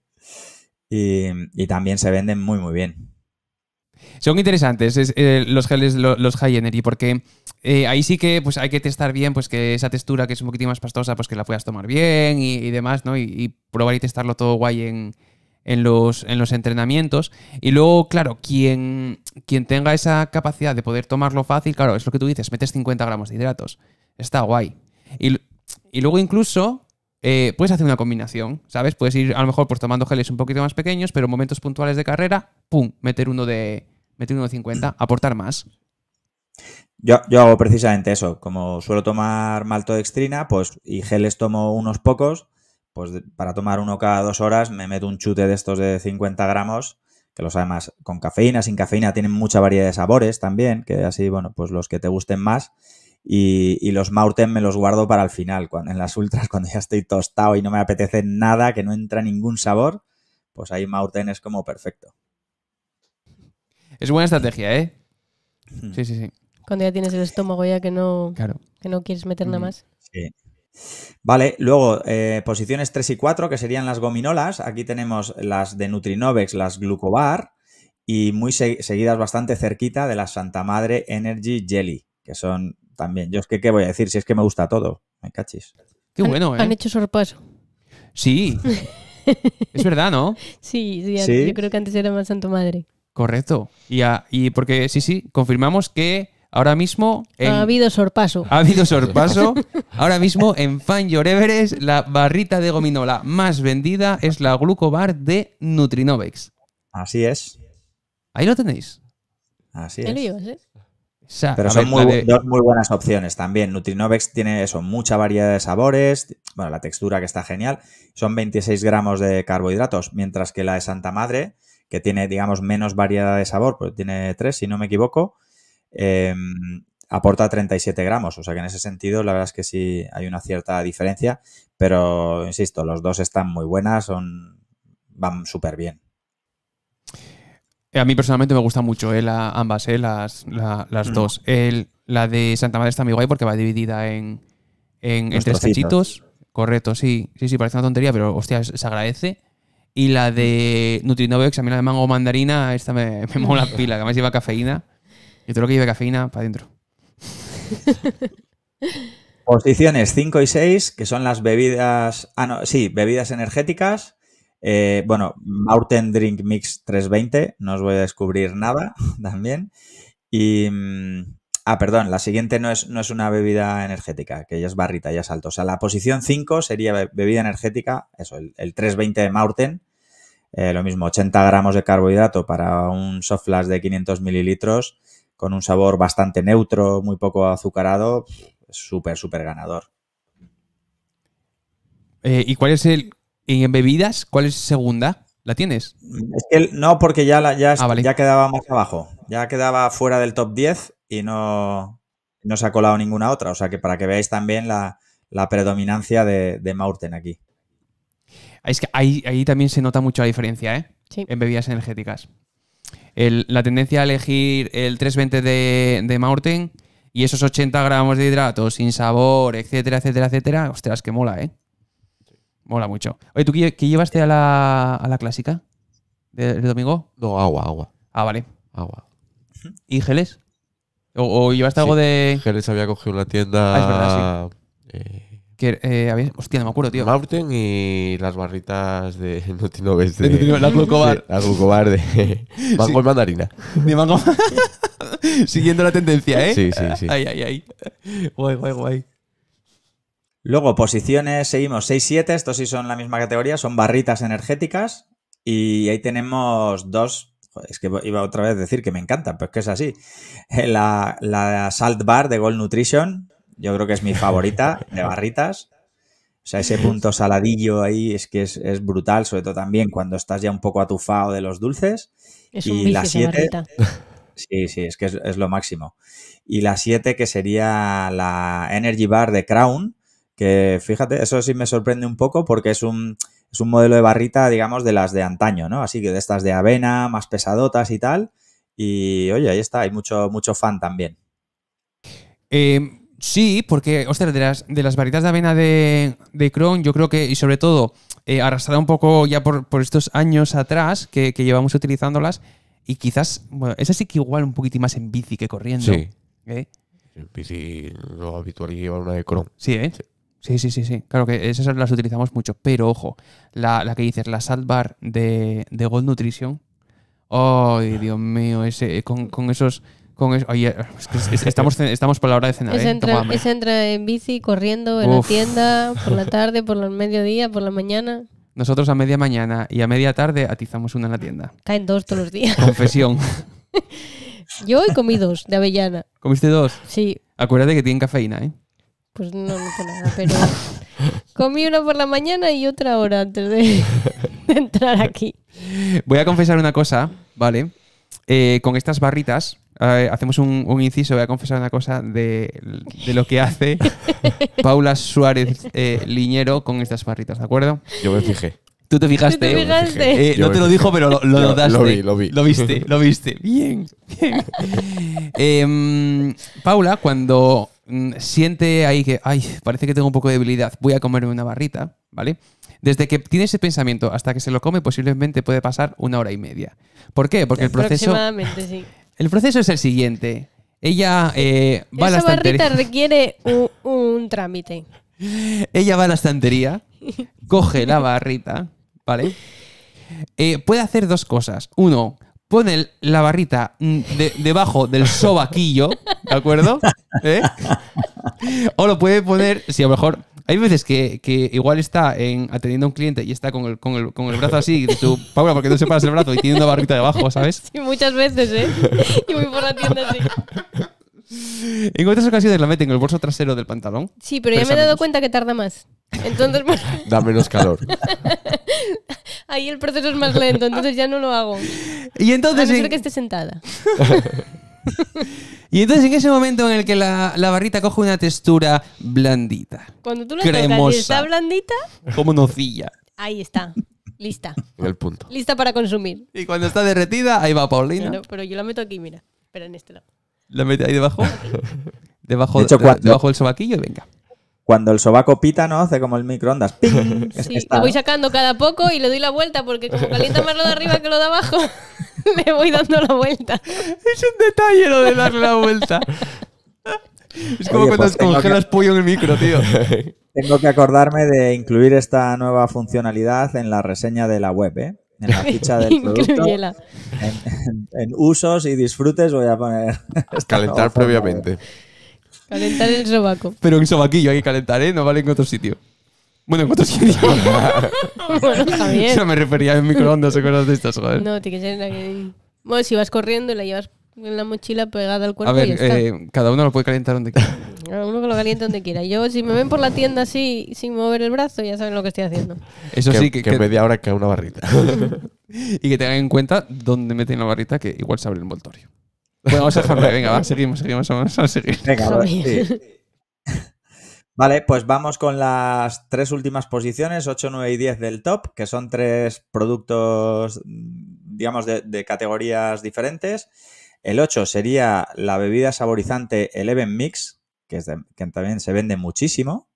y, también se venden muy, muy bien. Son interesantes eh, los geles, los high energy, porque eh, ahí sí que pues, hay que testar bien pues que esa textura que es un poquitín más pastosa, pues que la puedas tomar bien y, demás, ¿no? Y, probar y testarlo todo guay en, en, los, en los entrenamientos. Y luego, claro, quien, quien tenga esa capacidad de poder tomarlo fácil, claro, es lo que tú dices, metes 50 gramos de hidratos. Está guay. Y, y luego incluso eh, puedes hacer una combinación, ¿sabes? Puedes ir a lo mejor pues, tomando geles un poquito más pequeños, pero en momentos puntuales de carrera, ¡pum! Meter uno de, meter uno de 50, aportar más. Yo, hago precisamente eso. Como suelo tomar maltodextrina, pues y geles tomo unos pocos, pues para tomar uno cada dos horas me meto un chute de estos de 50 gramos, que los además con cafeína, sin cafeína, tienen mucha variedad de sabores también, que así, bueno, pues los que te gusten más. Y, los Mauten me los guardo para el final, en las ultras, cuando ya estoy tostado y no me apetece nada, que no entra ningún sabor, pues ahí Mauten es como perfecto. Es buena estrategia, ¿eh? Hmm. Sí, sí, sí. Cuando ya tienes el estómago ya que no, que no quieres meter nada hmm. más. Vale, luego eh, posiciones 3 y 4, que serían las gominolas. Aquí tenemos las de Nutrinovex, las Glucobar, y muy seguidas bastante cerquita de las Santa Madre Energy Jelly, que son también. Yo es que, ¿qué voy a decir? Si es que me gusta todo, me cachis. Qué bueno, ¿eh? Han hecho sorpaso. Sí. es verdad, ¿no? Sí, yo creo que antes era más Santo Madre. Correcto. Y, porque, sí, sí, confirmamos que ahora mismo... ha habido sorpaso. Ha habido sorpaso. ahora mismo en Fan Your la barrita de gominola más vendida es la Glucobar de Nutrinovex. Así es. Ahí lo tenéis. Así es. ¿eh? Pero son dos muy buenas opciones también. Nutrinovex tiene eso, mucha variedad de sabores, bueno, la textura que está genial, son 26 gramos de carbohidratos, mientras que la de Santa Madre, que tiene, digamos, menos variedad de sabor, porque tiene tres, si no me equivoco, em, aporta 37 gramos. O sea que en ese sentido, la verdad es que sí hay una cierta diferencia. Pero insisto, los dos están muy buenas, son, van súper bien. A mí personalmente me gusta mucho eh, ambas, eh, las, las mm. dos. la de Santa Madre está muy guay porque va dividida en, tres cachitos. Correcto, sí. Sí, sí, parece una tontería, pero hostia, se agradece. Y la de mm. Nutrinovex, a mí la de mango mandarina, esta me, me mm. mola pila, que además lleva cafeína. Y todo lo que lleva cafeína, para adentro. Posiciones 5 y 6, que son las bebidas. Ah, no, sí, bebidas energéticas eh, bueno, Mountain Drink Mix 320, no os voy a descubrir nada también. Y. Mm, ah, perdón, la siguiente no es, no es una bebida energética, que ya es barrita, ya salto. O sea, la posición 5 sería bebida energética, eso, el, 320 de Mountain. Eh, lo mismo, 80 gramos de carbohidrato para un soft flash de 500 mililitros con un sabor bastante neutro, muy poco azucarado, súper, súper ganador. Eh, ¿Y cuál es el ¿Y en bebidas? ¿Cuál es segunda? ¿La tienes? no, porque ya, ah, ya, quedaba más abajo. Ya quedaba fuera del top 10 y no, no se ha colado ninguna otra. O sea que para que veáis también la, predominancia de, de Maurten aquí. Ah, es que ahí, también se nota mucho la diferencia, ¿eh? En bebidas energéticas. la tendencia a elegir el 320 de, de Maurten y esos 80 gramos de hidratos sin sabor, etcétera, etcétera, etcétera. Ostras, que mola, ¿eh? Mola mucho. Oye, ¿tú qué, llevaste a la, a la clásica del de domingo? No, agua, agua. Ah, vale. Agua. ¿Y geles? ¿O, llevaste algo de...? Geles había cogido una tienda... Ah, es verdad, sí. Eh, que, eh, Hostia, no me acuerdo, tío. Mountain y las barritas de No no De... de la glucobar. la glucobar de mango y mandarina. De mango... Siguiendo la tendencia, ¿eh? Sí, sí, sí. Ay, ay, ay. Guay, guay, guay. Luego, posiciones, seguimos 6-7, estos sí son la misma categoría, son barritas energéticas. Y ahí tenemos dos, es que iba otra vez a decir que me encantan, pero es que es así. Eh, la, Salt Bar de Gold Nutrition, yo creo que es mi favorita de barritas. O sea, ese punto saladillo ahí es que es, brutal, sobre todo también cuando estás ya un poco atufado de los dulces. Es y un la 7. Sí, sí, es que es, es lo máximo. Y la 7 que sería la Energy Bar de Crown, que fíjate, eso sí me sorprende un poco porque es un, modelo de barrita, digamos, de las de antaño, ¿no? Así que de estas de avena, más pesadotas y tal. Y oye, ahí está, hay mucho, mucho fan también. Eh, sí, porque, ostras, de las, de de avena de, de yo creo que, y sobre todo, eh, arrastrada un poco ya por, estos años atrás que, llevamos utilizándolas, y quizás, bueno, esa sí que igual un poquitín más en bici que corriendo. Sí. ¿eh? En bici lo habitual llevar una de Chrome. Sí, ¿eh? Sí, sí, sí, sí. Claro que esas las utilizamos mucho. Pero ojo, la, que dices, la Salt Bar de, Gold Nutrition. Ay, ah. Dios mío, ese, eh, con, esos. Con oye, estamos, estamos por la hora de cenar. Esa ¿eh? entra, en bici, corriendo, en la tienda, por la tarde, por el mediodía, por la mañana. Nosotros a media mañana y a media tarde atizamos una en la tienda. Caen dos todos los días. Confesión. Yo he comí dos de avellana. ¿Comiste dos? Sí. Acuérdate que tienen cafeína, ¿eh? pues no nada, pero comí una por la mañana y otra hora antes de, entrar aquí. Voy a confesar una cosa, ¿vale? Eh, con estas barritas, eh, hacemos un, inciso, voy a confesar una cosa de, lo que hace Paula Suárez eh, Liñero con estas barritas, ¿de acuerdo? Yo me fijé. Tú te fijaste. te no te lo dijo, pero lo, Lo vi, lo vi. Lo viste, lo viste. Bien. bien. Em, Paula, cuando Mm, siente ahí que, ay, parece que tengo un poco de debilidad, voy a comerme una barrita, ¿vale? Desde que tiene ese pensamiento hasta que se lo come, posiblemente puede pasar una hora y media. ¿Por qué? Porque el proceso. El proceso es el siguiente. Ella eh, va a la estantería. barrita requiere un, trámite. Ella va a la estantería, coge la barrita, ¿vale? Eh, puede hacer dos cosas. Uno, pone la barrita mm, debajo del sobaquillo, ¿de acuerdo? ¿Eh? O lo puede poner, si a lo mejor hay veces que, igual está atendiendo a un cliente y está con el, con el, con el brazo así, y tu tú, Paula, ¿por qué no separas el brazo? Y tiene una barrita debajo, ¿sabes? Sí, muchas veces, ¿eh? Y muy por la tienda así. En otras ocasiones la meten en el bolso trasero del pantalón. Sí, pero ya me he dado cuenta que tarda más. Entonces. da menos calor. Ahí el proceso es más lento, entonces ya no lo hago. Y entonces. A no que esté sentada. y entonces en ese momento en el que la, barrita coge una textura blandita. Cuando tú la cremosa, está blandita. Como nocilla. Ahí está. Lista. el punto. Lista para consumir. Y cuando está derretida, ahí va Paulina. pero yo la meto aquí, mira. Espera, en este lado. La mete ahí debajo. Debajo, del sobaquillo y venga. Cuando el sobaco pita, ¿no? Hace como el microondas. ¡Ping! Sí, te voy sacando cada poco y le doy la vuelta porque como calienta más lo de arriba que lo de abajo, Me voy dando la vuelta. Es un detalle lo de darle la vuelta. Es como cuando pues congelas pollo en el micro, tío. Tengo que acordarme de incluir esta nueva funcionalidad en la reseña de la web, ¿eh? en la ficha del producto. En, usos y disfrutes voy a poner. Calentar previamente. Calentar el sobaco. Pero en sobaquillo hay que calentar, ¿eh? No vale en otro sitio. Bueno, en otro sitio. bueno, también. me refería en microondas ¿se cosas de estas, joder. No, tiene que ser que Bueno, si vas corriendo, y la llevas en la mochila pegada al cuerpo. A ver, eh, cada uno lo puede calentar donde quiera uno que lo caliente donde quiera. Yo, si me ven por la tienda así, sin mover el brazo, ya saben lo que estoy haciendo. Eso sí, que, que, que media hora cae una barrita. y que tengan en cuenta dónde meten la barrita, que igual se abre el envoltorio. vamos a dejarlo Venga, va, seguimos, seguimos, vamos a seguir. Venga, Vale, pues vamos con las tres últimas posiciones, 8, 9 y 10 del top, que son tres productos, digamos, de, de categorías diferentes. El 8 sería la bebida saborizante Eleven Mix, que, también se vende muchísimo.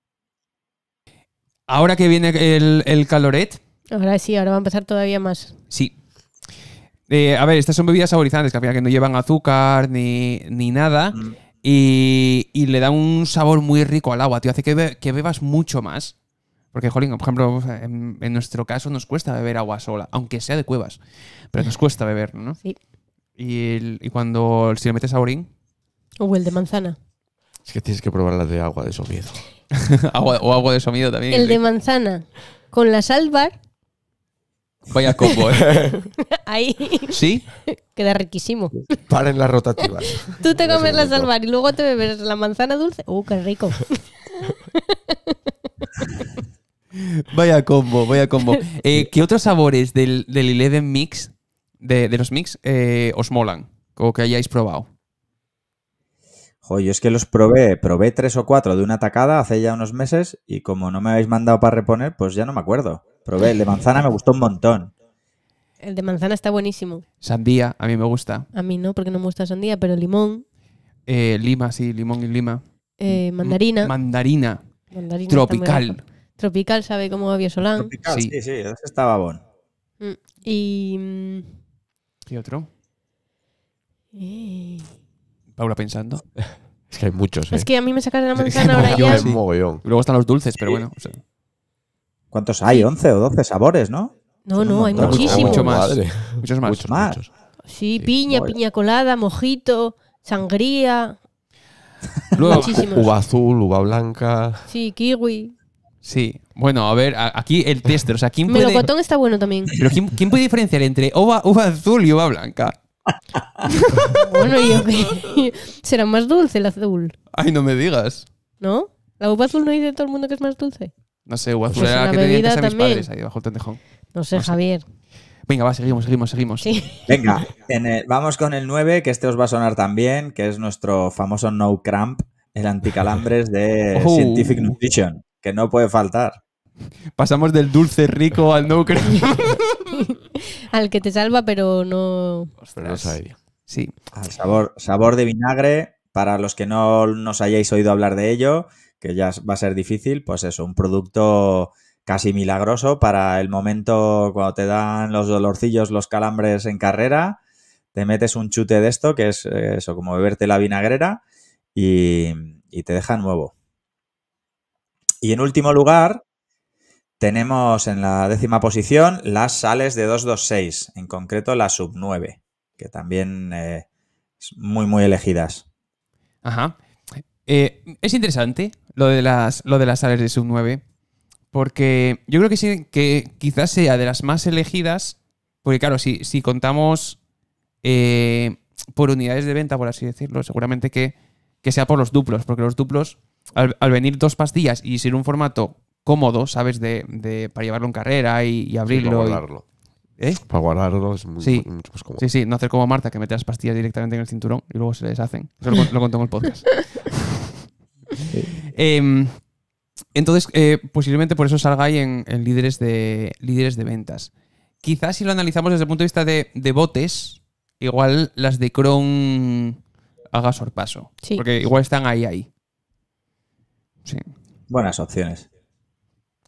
Ahora que viene el, caloret. Ahora sí, ahora va a empezar todavía más. Sí, eh, a ver, estas son bebidas saborizantes que al final que no llevan azúcar ni, nada. Mm. Y, le da un sabor muy rico al agua, te Hace que, bebas mucho más. Porque, jolín, por ejemplo, en, nuestro caso nos cuesta beber agua sola, aunque sea de cuevas. Pero nos cuesta beber, ¿no? Sí. Y, cuando si le metes saborín. O el de manzana. Es que tienes que probar la de agua de somiedo. o agua de somiedo también. El de manzana con la salvar. Vaya combo, ¿eh? Ahí. ¿Sí? Queda riquísimo. en las rotativas. Tú te comes la salvar y luego te bebes la manzana dulce. ¡Uh, qué rico! Vaya combo, vaya combo. Eh, ¿Qué otros sabores del, del Eleven Mix, de, los Mix, eh, os molan? O que hayáis probado. Joder, es que los probé, probé tres o cuatro de una tacada hace ya unos meses y como no me habéis mandado para reponer, pues ya no me acuerdo. Probé el de manzana, me gustó un montón. El de manzana está buenísimo. Sandía, a mí me gusta. A mí no, porque no me gusta sandía, pero limón. Eh, lima, sí, limón y lima. Eh, mm, mm, mandarina. mandarina. Tropical. Tropical, sabe cómo había Solán. Tropical, sí, sí, ese estaba mm, Y. ¿Y otro? Eh. Paula pensando. Es que hay muchos. ¿eh? Es que a mí me sacas de la manzana ahora ya. Es Luego están los dulces, pero bueno. ¿Cuántos hay? ¿11 o 12 sabores, no? No, no, hay muchísimos. Muchos más. Muchos más. Sí, piña, piña colada, mojito, sangría. Luego, muchísimos. uva azul, uva blanca. Sí, kiwi. Sí, bueno, a ver, aquí el tester. O sea, ¿quién Melocotón está bueno también. Pero ¿quién, puede diferenciar entre uva azul y uva blanca? bueno, yo que... será más dulce el azul. Ay, no me digas. ¿No? ¿La uva azul no dice todo el mundo que es más dulce? No sé, uva pues azul la bajo el No sé, Javier. Venga, va, seguimos, seguimos, seguimos. Venga, vamos con el 9, que este os va a sonar también, que es nuestro famoso No Cramp, el anticalambres de Scientific Nutrition, que no puede faltar. Pasamos del dulce rico al No Cramp. al que te salva, pero no. sí. Al sabor, sabor de vinagre, para los que no nos hayáis oído hablar de ello, que ya va a ser difícil, pues eso, un producto casi milagroso para el momento cuando te dan los dolorcillos, los calambres en carrera, te metes un chute de esto, que es eh, eso, como beberte la vinagrera, y, y te deja nuevo. Y en último lugar, tenemos en la décima posición las sales de 226, en concreto la sub 9, que también eh, muy, muy elegidas. Ajá. Eh, es interesante lo de, las, lo de las sales de sub 9, porque yo creo que, que quizás sea de las más elegidas, porque claro, si, si contamos eh, por unidades de venta, por así decirlo, seguramente que, sea por los duplos, porque los duplos, al, al venir dos pastillas y ser un formato cómodo, ¿sabes? De, para llevarlo en carrera y, abrirlo. para guardarlo. ¿Eh? Para guardarlo es sí. mucho más Sí, sí, no hacer como Marta, que mete las pastillas directamente en el cinturón y luego se les hacen. lo, contamos en el podcast. Em, entonces, eh, posiblemente por eso salga ahí en, líderes, de, líderes de ventas. Quizás si lo analizamos desde el punto de vista de, botes, igual las de Chrome haga sorpaso. Porque igual están ahí, ahí. Sí. Buenas opciones.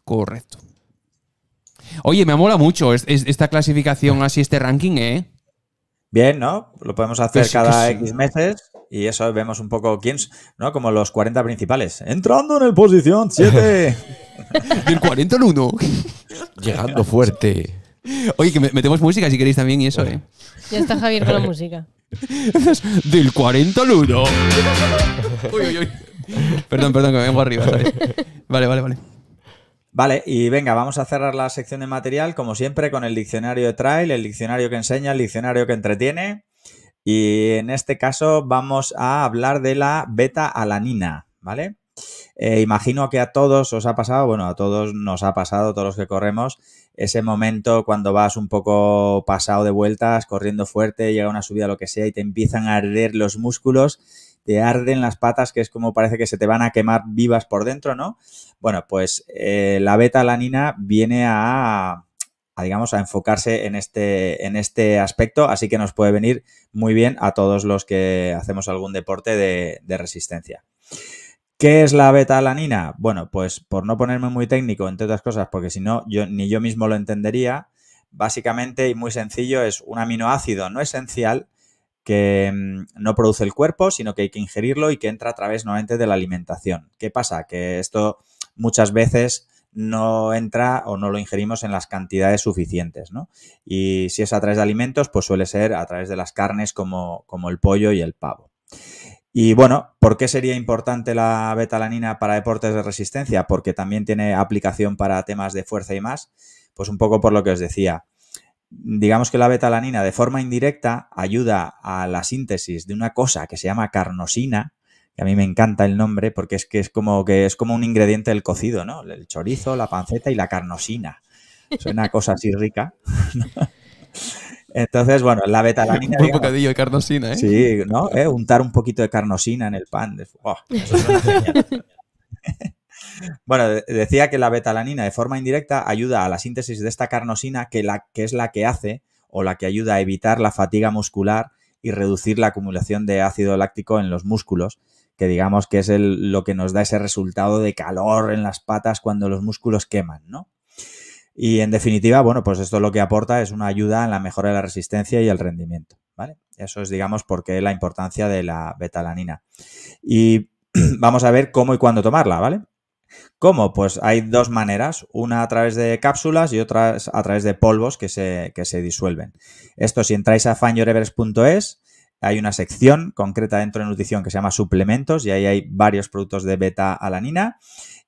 Correcto. Oye, me mola mucho esta clasificación así, este ranking, ¿eh? Bien, ¿no? Lo podemos hacer pues cada pues X meses y eso vemos un poco quién, ¿no? Como los 40 principales. Entrando en el posición 7. Del 40 al 1. Llegando fuerte. Oye, que metemos música si queréis también y eso, ¿eh? Ya está Javier con la música. Del 40 al 1. uy, uy, uy. Perdón, perdón, que me vengo arriba, Vale, vale, vale. Vale, y venga, vamos a cerrar la sección de material, como siempre, con el diccionario de trail, el diccionario que enseña, el diccionario que entretiene. Y en este caso vamos a hablar de la beta-alanina, ¿vale? Eh, imagino que a todos os ha pasado, bueno, a todos nos ha pasado, todos los que corremos, ese momento cuando vas un poco pasado de vueltas, corriendo fuerte, llega una subida, lo que sea, y te empiezan a arder los músculos te arden las patas, que es como parece que se te van a quemar vivas por dentro, ¿no? Bueno, pues eh, la beta-alanina viene a, a, digamos, a enfocarse en este, en este aspecto, así que nos puede venir muy bien a todos los que hacemos algún deporte de, resistencia. ¿Qué es la beta-alanina? Bueno, pues por no ponerme muy técnico, entre otras cosas, porque si no, yo, ni yo mismo lo entendería, básicamente y muy sencillo es un aminoácido no esencial que mm, no produce el cuerpo, sino que hay que ingerirlo y que entra a través nuevamente de la alimentación. ¿Qué pasa? Que esto muchas veces no entra o no lo ingerimos en las cantidades suficientes, ¿no? Y si es a través de alimentos, pues suele ser a través de las carnes como, como el pollo y el pavo. Y bueno, ¿por qué sería importante la betalanina para deportes de resistencia? Porque también tiene aplicación para temas de fuerza y más. Pues un poco por lo que os decía digamos que la betalanina de forma indirecta ayuda a la síntesis de una cosa que se llama carnosina, que a mí me encanta el nombre porque es que es como que es como un ingrediente del cocido, ¿no? El chorizo, la panceta y la carnosina. Suena una cosa así rica. Entonces, bueno, la betalanina. Un de carnosina, ¿eh? Sí, ¿no? Eh, untar un poquito de carnosina en el pan. De, Bueno, decía que la betalanina de forma indirecta ayuda a la síntesis de esta carnosina que, es la que hace o la que ayuda a evitar la fatiga muscular y reducir la acumulación de ácido láctico en los músculos, que digamos que es lo que nos da ese resultado de calor en las patas cuando los músculos queman, ¿no? Y en definitiva, bueno, pues esto lo que aporta es una ayuda en la mejora de la resistencia y el rendimiento, ¿vale? Eso es, digamos, porque la importancia de la betalanina. Y vamos a ver cómo y cuándo tomarla, ¿vale? ¿Cómo? Pues hay dos maneras, una a través de cápsulas y otra a través de polvos que se, se disuelven. Esto si entráis a Fanyorevers.es hay una sección concreta dentro de nutrición que se llama suplementos y ahí hay varios productos de beta-alanina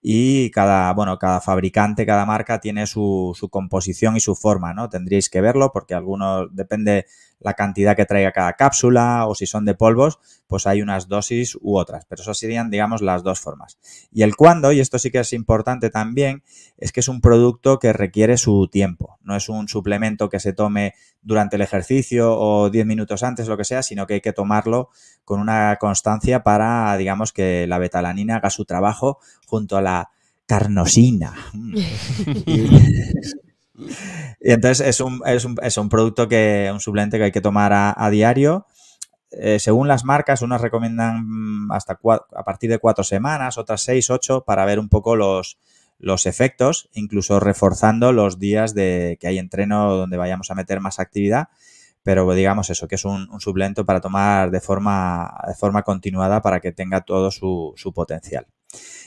y cada, bueno, cada fabricante, cada marca tiene su, su, composición y su forma, ¿no? Tendríais que verlo porque algunos, depende la cantidad que traiga cada cápsula o si son de polvos, pues hay unas dosis u otras. Pero eso serían, digamos, las dos formas. Y el cuándo, y esto sí que es importante también, es que es un producto que requiere su tiempo. No es un suplemento que se tome durante el ejercicio o 10 minutos antes, lo que sea, sino que hay que tomarlo con una constancia para, digamos, que la betalanina haga su trabajo junto a la carnosina. Mm. Y entonces es un, es un, producto que, un suplente que hay que tomar a, diario. Eh, según las marcas, unas recomiendan mm, hasta a partir de cuatro semanas, otras seis, ocho, para ver un poco los, efectos, incluso reforzando los días de que hay entreno donde vayamos a meter más actividad. Pero digamos eso, que es un, un para tomar de forma, de forma continuada para que tenga todo su, su potencial.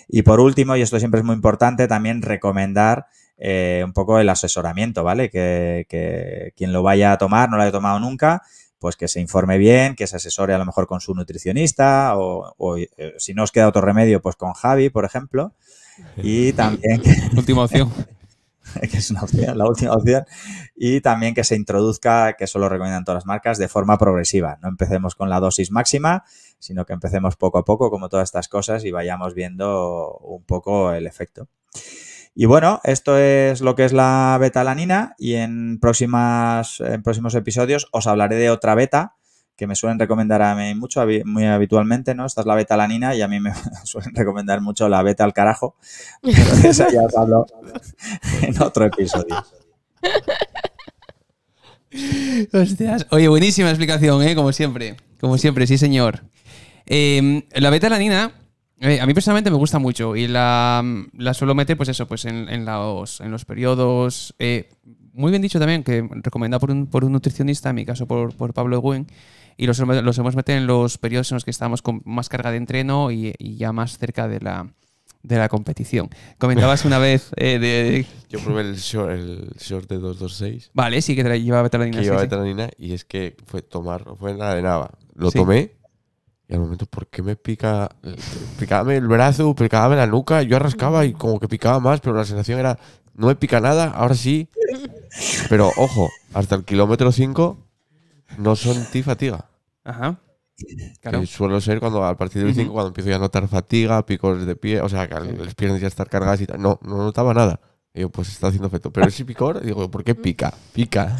Y por último, y esto siempre es muy importante, también recomendar eh, un poco el asesoramiento, ¿vale? Que, quien lo vaya a tomar, no lo haya tomado nunca, pues que se informe bien, que se asesore a lo mejor con su nutricionista o, eh, si no os queda otro remedio, pues con Javi, por ejemplo. Eh, y también... Que, última opción. que es una opción, la última opción. Y también que se introduzca, que eso lo recomiendan todas las marcas, de forma progresiva. No empecemos con la dosis máxima, sino que empecemos poco a poco, como todas estas cosas, y vayamos viendo un poco el efecto. Y bueno, esto es lo que es la beta lanina y en, próximas, en próximos episodios os hablaré de otra beta que me suelen recomendar a mí mucho, muy habitualmente, ¿no? Esta es la beta lanina y a mí me suelen recomendar mucho la beta al carajo. ya os hablo en otro episodio. Oye, buenísima explicación, ¿eh? Como siempre. Como siempre, sí, señor. Em, la beta lanina... Eh, a mí personalmente me gusta mucho y la, mm, la suelo meter, pues eso, pues en, en, los, en los periodos. Eh, muy bien dicho también, que recomendado por un, por un nutricionista, en mi caso por, por Pablo Eguen, y los, los hemos metido en los periodos en los que estamos con más carga de entreno y, ya más cerca de la, de la competición. Comentabas una vez eh, de, Yo probé el short, el short de 226. Vale, sí, que llevaba betaladina. llevaba y es que fue tomar, fue nada de nada. Lo tomé y al momento, ¿por qué me pica? Picábame el brazo, picábame la nuca. Yo arrascaba y como que picaba más, pero la sensación era, no me pica nada, ahora sí. Pero ojo, hasta el kilómetro 5 no sentí fatiga. Ajá. suelo ser cuando a partir del 5, cuando empiezo ya a notar fatiga, picos de pie, o sea, que las piernas ya están cargadas y tal. No, no notaba nada. Y yo, pues está haciendo efecto. Pero ese picor, digo, ¿por qué pica? Pica.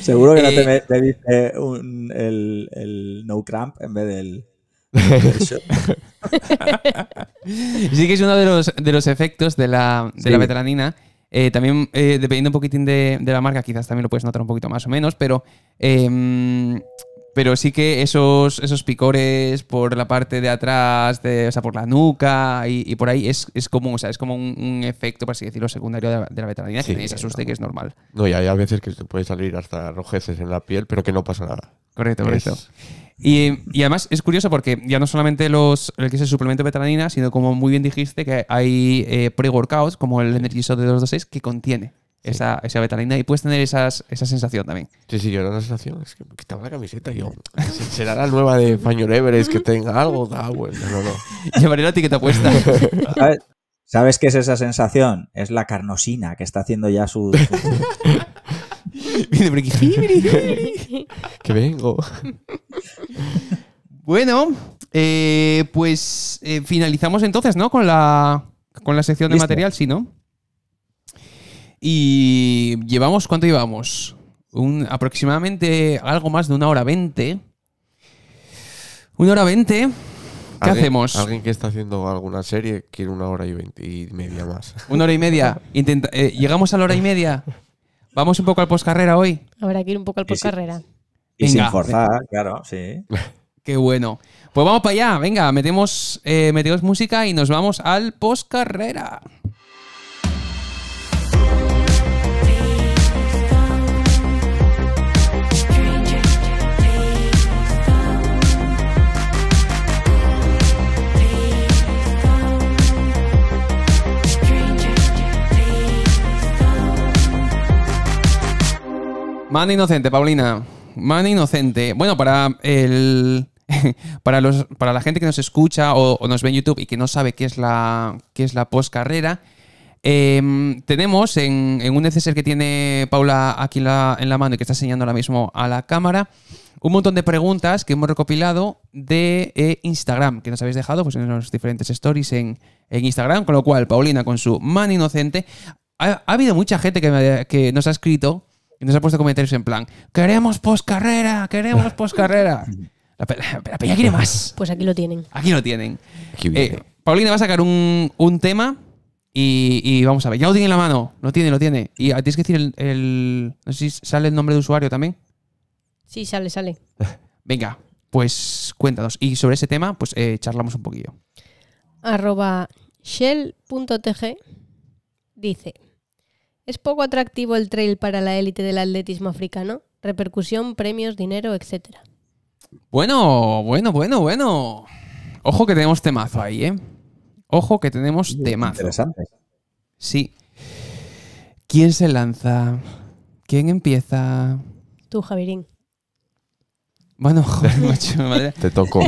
Seguro que no te, eh, dice el, el, no cramp en vez del. sí que es uno de los, efectos de la, de eh, también, eh, dependiendo un poquitín de, de, la marca, quizás también lo puedes notar un poquito más o menos, pero em, pero sí que esos, esos picores por la parte de atrás, o sea, por la nuca y, por ahí es, es común, es como un, efecto, por así decirlo, secundario de la, de que asuste que es normal. No, y hay a veces que te puede salir hasta rojeces en la piel, pero que no pasa nada. Correcto, correcto. Y, además es curioso porque ya no solamente los, el que es el suplemento de sino como muy bien dijiste, que hay eh, pre-workouts como el Energy Shot de 226 que contiene esa, esa betalina y puedes tener esas, esa sensación también. Sí, sí, yo era la sensación, es que me quitaba la camiseta y yo, será la nueva de Fañor Everest que tenga algo, da no, no. Llevaré la etiqueta puesta. ¿Sabes? qué es esa sensación? Es la carnosina que está haciendo ya su... que vengo. Bueno, eh, pues eh, finalizamos entonces, ¿no? Con la, con la sección de material, sí, ¿no? Y llevamos, ¿cuánto llevamos? aproximadamente algo más de una hora veinte. Una hora veinte. ¿Qué hacemos? Alguien que está haciendo alguna serie quiere una hora y veinte y media más. Una hora y media. Eh, ¿Llegamos a la hora y media? ¿Vamos un poco al post-carrera hoy? Habrá que ir un poco al post-carrera forzar, claro, sí. Qué bueno. Pues vamos para allá, venga, metemos, eh, metemos música y nos vamos al post-carrera Mano inocente, Paulina. Mano inocente. Bueno, para el. para, los, para la gente que nos escucha o, nos ve en YouTube y que no sabe qué es la, qué es la em, tenemos en, un neceser que tiene Paula aquí en la mano y que está enseñando ahora mismo a la cámara, un montón de preguntas que hemos recopilado de eh, Instagram, que nos habéis dejado pues, en los diferentes stories en, Instagram, con lo cual Paulina con su man inocente. Ha, habido mucha gente que, que nos ha escrito y nos ha puesto comentarios en plan, queremos poscarrera, queremos poscarrera. La, peña quiere más. Pues aquí lo tienen. Aquí lo tienen. Eh, Paulina va a sacar un, tema y, vamos a ver. Ya lo tiene en la mano. Lo tiene, lo tiene. Y ah, tienes que decir el, No sé si sale el nombre de usuario también. Sí, sale, sale. Venga, pues cuéntanos. Y sobre ese tema, pues eh, charlamos un poquillo. Arroba shell.tg dice ¿Es poco atractivo el trail para la élite del atletismo africano? Repercusión, premios, dinero, etcétera. Bueno, bueno, bueno, bueno. Ojo que tenemos temazo ahí, ¿eh? Ojo que tenemos temazo. Interesante. Sí. ¿Quién se lanza? ¿Quién empieza? Tú, Javirín. Bueno, joder, mucho. madre. Te tocó.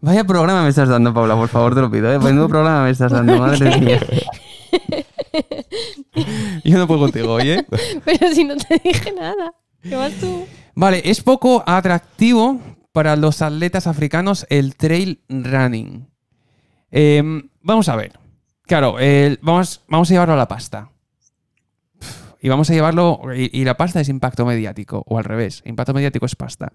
Vaya, programa me estás dando, Paula, por favor, te lo pido. ¿eh? Vaya programa me estás dando, madre Yo no puedo contigo, oye. Pero si no te dije nada, ¿qué vas tú? Vale, es poco atractivo para los atletas africanos el trail running. Em, vamos a ver. Claro, vamos, vamos a llevarlo a la pasta. Y vamos a llevarlo. Y, la pasta es impacto mediático, o al revés. Impacto mediático es pasta.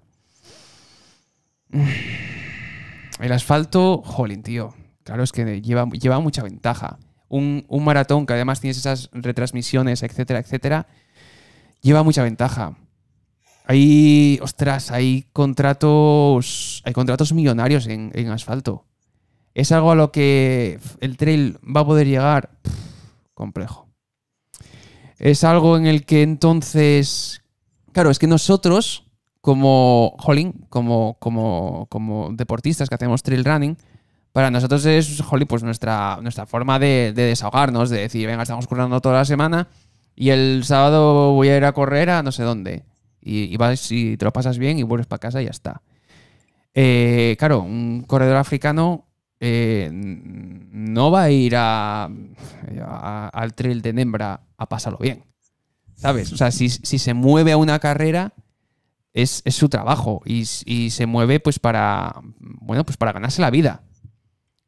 El asfalto, jolín, tío. Claro, es que lleva, lleva mucha ventaja un, maratón que además tienes esas retransmisiones, etcétera, etcétera, lleva mucha ventaja. Hay, ostras, hay contratos, hay contratos millonarios en, asfalto. Es algo a lo que el trail va a poder llegar complejo. Es algo en el que entonces, claro, es que nosotros como, Holling como, como, como deportistas que hacemos trail running, para nosotros es, jolly, pues nuestra, nuestra forma de, desahogarnos, de decir, venga, estamos currando toda la semana y el sábado voy a ir a correr a no sé dónde. Y, vas y te lo pasas bien y vuelves para casa y ya está. Eh, claro, un corredor africano eh, no va a ir a, al trail de Nembra a pasarlo bien. ¿Sabes? O sea, si, se mueve a una carrera, es, su trabajo y, y, se mueve pues para, bueno, pues para ganarse la vida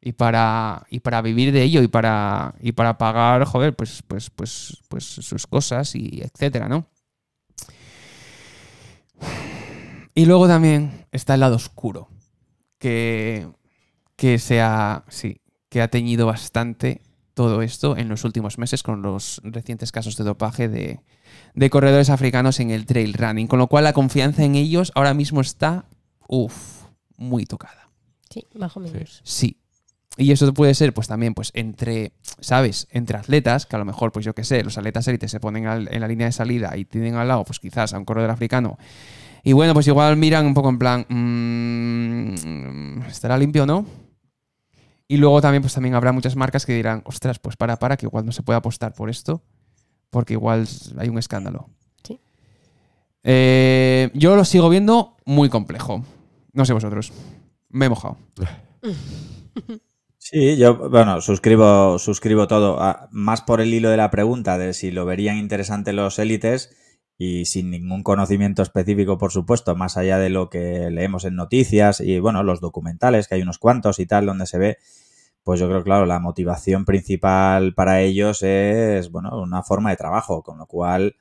y para, para vivir de ello y para, para pagar, joder, pues, pues, pues, pues sus cosas y etcétera, ¿no? Y luego también está el lado oscuro, que, que, se ha, sí, que ha teñido bastante todo esto en los últimos meses con los recientes casos de dopaje de, de corredores africanos en el trail running, con lo cual la confianza en ellos ahora mismo está, uff, muy tocada. Sí, bajo menos. Sí, y eso puede ser, pues también, pues entre, ¿sabes? Entre atletas, que a lo mejor, pues yo qué sé, los atletas élites se ponen en la línea de salida y tienen al lado, pues quizás a un corredor africano. Y bueno, pues igual miran un poco en plan, mm, ¿estará limpio o no? Y luego también, pues también habrá muchas marcas que dirán, ostras, pues para, para, que igual no se puede apostar por esto, porque igual hay un escándalo. Sí. Eh, yo lo sigo viendo muy complejo. No sé vosotros. Me he mojado. Sí, yo, bueno, suscribo, suscribo todo, ah, más por el hilo de la pregunta de si lo verían interesante los élites y sin ningún conocimiento específico, por supuesto, más allá de lo que leemos en noticias y, bueno, los documentales, que hay unos cuantos y tal, donde se ve, pues yo creo, claro, la motivación principal para ellos es, bueno, una forma de trabajo, con lo cual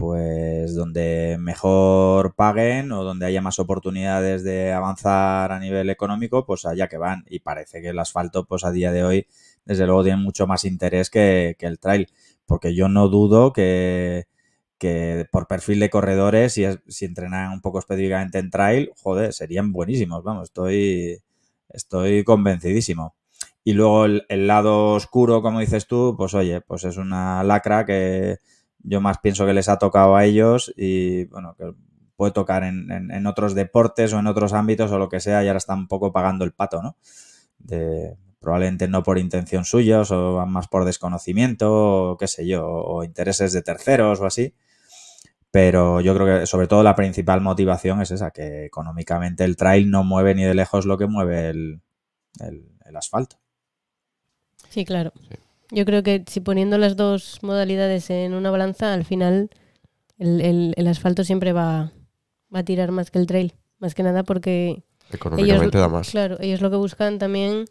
pues donde mejor paguen o donde haya más oportunidades de avanzar a nivel económico, pues allá que van. Y parece que el asfalto, pues a día de hoy, desde luego tiene mucho más interés que, el trail, porque yo no dudo que, por perfil de corredores, si, si entrenan un poco específicamente en trail, joder, serían buenísimos, vamos, estoy, estoy convencidísimo. Y luego el lado oscuro, como dices tú, pues oye, pues es una lacra que yo más pienso que les ha tocado a ellos y bueno, que puede tocar en, otros deportes o en otros ámbitos o lo que sea y ahora están un poco pagando el pato, ¿no? probablemente no por intención suya o más por desconocimiento o qué sé yo, o intereses de terceros o así. Pero yo creo que sobre todo la principal motivación es esa, que económicamente el trail no mueve ni de lejos lo que mueve el, el asfalto. Sí, claro. Sí. Yo creo que si poniendo las dos modalidades en una balanza, al final el, asfalto siempre va, a tirar más que el trail. Más que nada porque... Económicamente da más. Claro, ellos lo que buscan también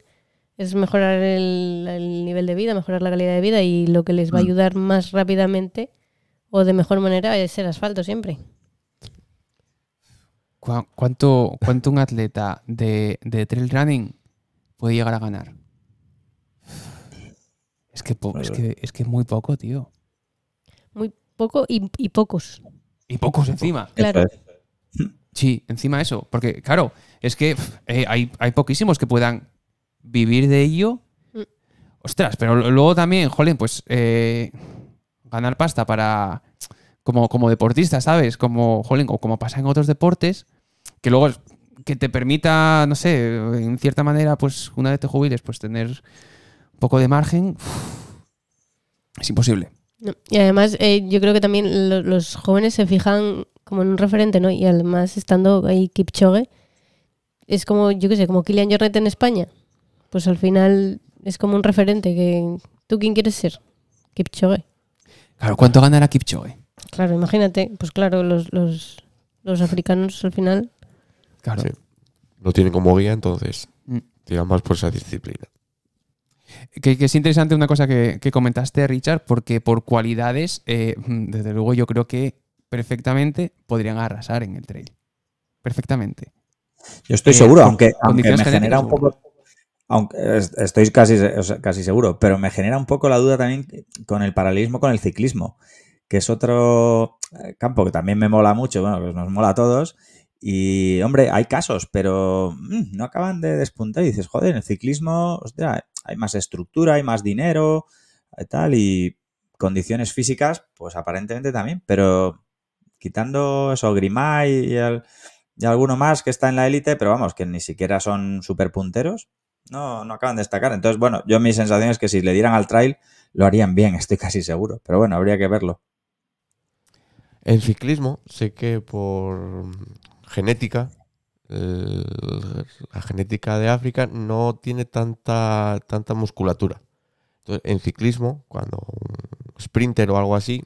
es mejorar el, nivel de vida, mejorar la calidad de vida y lo que les va a mm. ayudar más rápidamente o de mejor manera es el asfalto siempre. ¿Cuánto, cuánto un atleta de trail running puede llegar a ganar? Es que, es que, muy poco, tío. Muy poco y, pocos. Y pocos encima. Claro. Sí, encima eso. Porque, claro, es que eh, hay, poquísimos que puedan vivir de ello. Mm. Ostras, pero luego también, jolín, pues eh, ganar pasta para. Como, como deportista, ¿sabes? Como, jolín, o como pasa en otros deportes, que luego que te permita, no sé, en cierta manera, pues una vez te jubiles, pues tener poco de margen, es imposible. Y además, eh, yo creo que también los jóvenes se fijan como en un referente, ¿no? Y además, estando ahí Kipchoge, es como, yo qué sé, como Kilian Jornet en España. Pues al final es como un referente que tú quién quieres ser? Kipchoge. Claro, ¿cuánto ganará Kipchoge? Claro, imagínate, pues claro, los, los, africanos al final. Claro. Lo tienen como guía, entonces mm. digamos tiran más por esa disciplina. Que, es interesante una cosa que, comentaste, Richard, porque por cualidades, eh, desde luego yo creo que perfectamente podrían arrasar en el trail. Perfectamente. Yo estoy seguro, eh, aunque, me genera un poco... Aunque estoy casi, casi seguro, pero me genera un poco la duda también con el paralelismo con el ciclismo, que es otro eh, campo que también me mola mucho, bueno, pues nos mola a todos, y, hombre, hay casos, pero mm, no acaban de despuntar. Y dices, joder, el ciclismo, hostia, hay más estructura, hay más dinero, y tal, y condiciones físicas, pues aparentemente también, pero quitando eso, Grimay y, alguno más que está en la élite, pero vamos, que ni siquiera son super punteros, no, no acaban de destacar. Entonces, bueno, yo mi sensación es que si le dieran al trail, lo harían bien, estoy casi seguro, pero bueno, habría que verlo. En ciclismo, sé que por genética eh, la genética de África no tiene tanta, tanta musculatura. Entonces, en ciclismo, cuando un sprinter o algo así,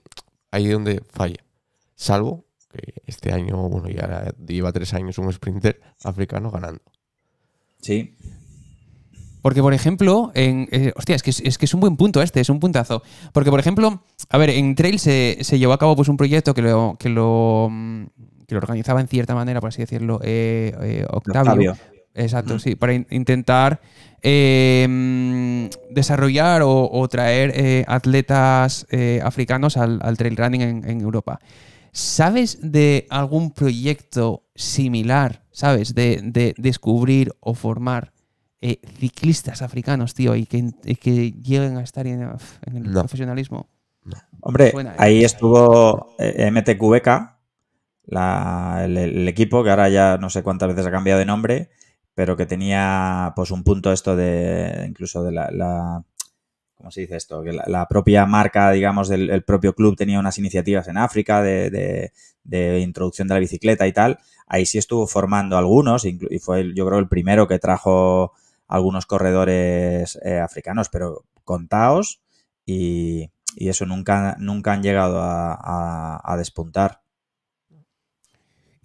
ahí es donde falla. Salvo que este año, bueno, ya lleva tres años un sprinter africano ganando. Sí. Porque, por ejemplo, en. Eh, hostia, es que es, un buen punto este, es un puntazo. Porque, por ejemplo, a ver, en Trail se, llevó a cabo pues un proyecto que Que lo mm, que lo organizaba en cierta manera, por así decirlo, eh, eh, Octavio. Exacto, sí, para intentar em, desarrollar o, traer eh, atletas africanos al, trail running en, Europa. ¿Sabes de algún proyecto similar, sabes, de, descubrir o formar ciclistas africanos, tío, y que, lleguen a estar en, el profesionalismo? Hombre, ahí estuvo MTQBK, el, equipo, que ahora ya no sé cuántas veces ha cambiado de nombre, pero que tenía pues un punto esto de incluso de la, la ¿cómo se dice esto? Que la, propia marca, digamos, del propio club tenía unas iniciativas en África de, introducción de la bicicleta y tal. Ahí sí estuvo formando algunos y fue yo creo el primero que trajo algunos corredores eh, africanos, pero contaos y, eso nunca, nunca han llegado a despuntar.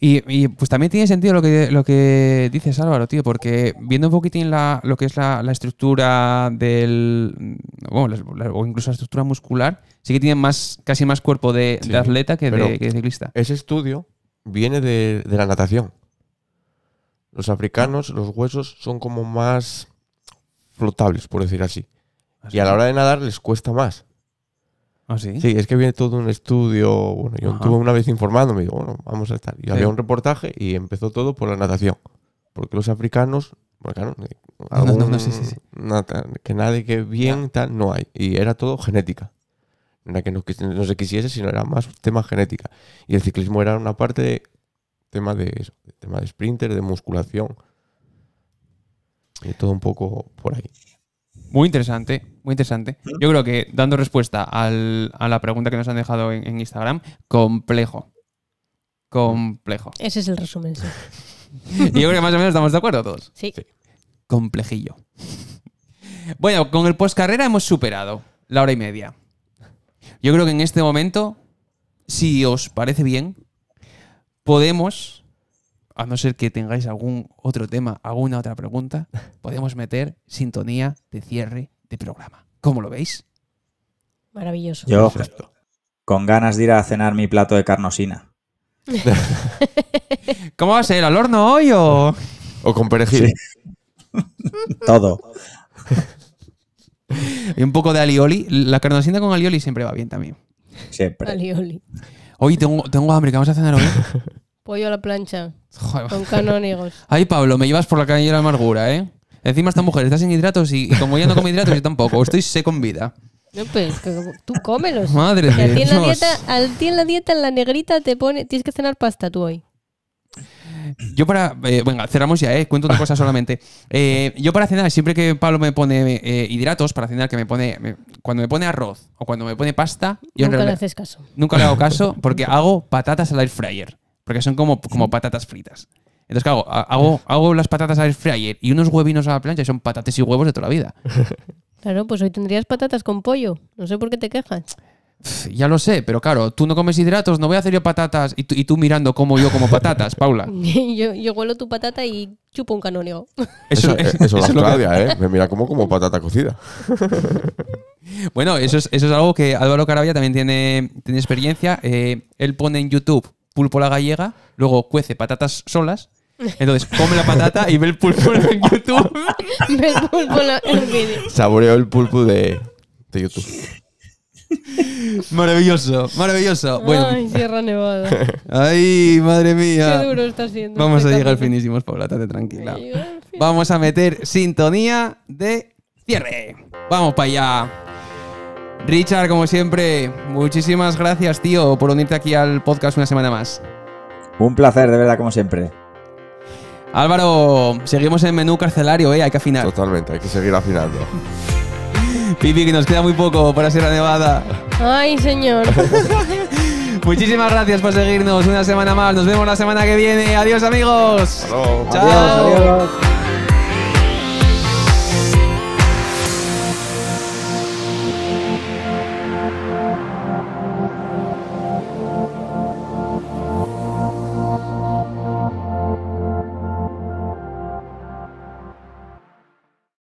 Y, pues también tiene sentido lo que, lo que dices, Álvaro, tío, porque viendo un poquitín la, lo que es la, estructura del. o incluso la estructura muscular, sí que tiene más, casi más cuerpo de, atleta que de, ciclista. Ese estudio viene de, la natación. Los africanos, los huesos son como más flotables, por decir así y a la hora de nadar les cuesta más. ¿Ah, sí? es que viene todo un estudio. Bueno, yo estuve una vez me digo, bueno, vamos a estar. Y había un reportaje y empezó todo por la natación. Porque los africanos, bueno, claro, eh, nada, que nadie que bien tal no hay. Y era todo genética. No que no, se quisiese, sino era más tema genética. Y el ciclismo era una parte tema de eso, tema de sprinter, de musculación. Y todo un poco por ahí. Muy interesante, muy interesante. Yo creo que dando respuesta a la pregunta que nos han dejado en, Instagram, complejo. Complejo. Ese es el resumen, y Yo creo que más o menos estamos de acuerdo todos. Sí. sí. Complejillo. Bueno, con el postcarrera hemos superado la hora y media. Yo creo que en este momento, si os parece bien, podemos a no ser que tengáis algún otro tema, alguna otra pregunta, podemos meter sintonía de cierre de programa. ¿Cómo lo veis? Maravilloso. Yo, con ganas de ir a cenar mi plato de carnosina. ¿Cómo va a ser? ¿Al horno hoy o...? O con perejil. Todo. Y un poco de alioli. La carnosina con alioli siempre va bien también. Siempre. Alioli. Hoy tengo, tengo hambre, ¿qué vamos a cenar hoy? Pollo a la plancha. Con canónigos. Ay, Pablo, me llevas por la calle de la amargura, ¿eh? Encima esta mujer estás sin hidratos y, como ya no come hidratos, yo tampoco. Estoy seco en vida. No, pues tú cómelos. Madre mía. Al la dieta, en la dieta, en la negrita te pone. Tienes que cenar pasta tú hoy. Yo para. Eh, venga, cerramos ya, ¿eh? Cuento una cosa solamente. Eh, yo para cenar, siempre que Pablo me pone eh, hidratos, para cenar, que me pone. cuando me pone arroz o cuando me pone pasta. Yo Nunca le haces caso. Nunca le hago caso porque hago patatas al air fryer porque son como, como patatas fritas. Entonces, ¿qué hago, hago las patatas al fryer y unos huevinos a la plancha y son patatas y huevos de toda la vida. Claro, pues hoy tendrías patatas con pollo. No sé por qué te quejas. Ya lo sé, pero claro, tú no comes hidratos, no voy a hacer yo patatas y, tú mirando como yo como patatas, Paula. yo, huelo tu patata y chupo un canónigo. Eso, es, lo Claudia, ¿eh? Me mira como como patata cocida. bueno, eso es, algo que Álvaro Carabia también tiene, experiencia. Eh, él pone en YouTube pulpo la gallega, luego cuece patatas solas. Entonces come la patata y ve el pulpo en YouTube. ve el pulpo en el Saboreó el pulpo de, YouTube. Maravilloso, maravilloso. Bueno. Ay, Sierra Nevada. Ay, madre mía. Qué duro está siendo. Vamos a llegar finísimos, Paula, estate tranquila. Vamos a meter sintonía de cierre. Vamos para allá. Richard, como siempre, muchísimas gracias, tío, por unirte aquí al podcast una semana más. Un placer, de verdad, como siempre. Álvaro, seguimos en menú carcelario, ¿eh? Hay que afinar. Totalmente, hay que seguir afinando. Pipi, que nos queda muy poco para la Nevada. Ay, señor. Muchísimas gracias por seguirnos una semana más. Nos vemos la semana que viene. Adiós, amigos. Chao. Adiós, adiós.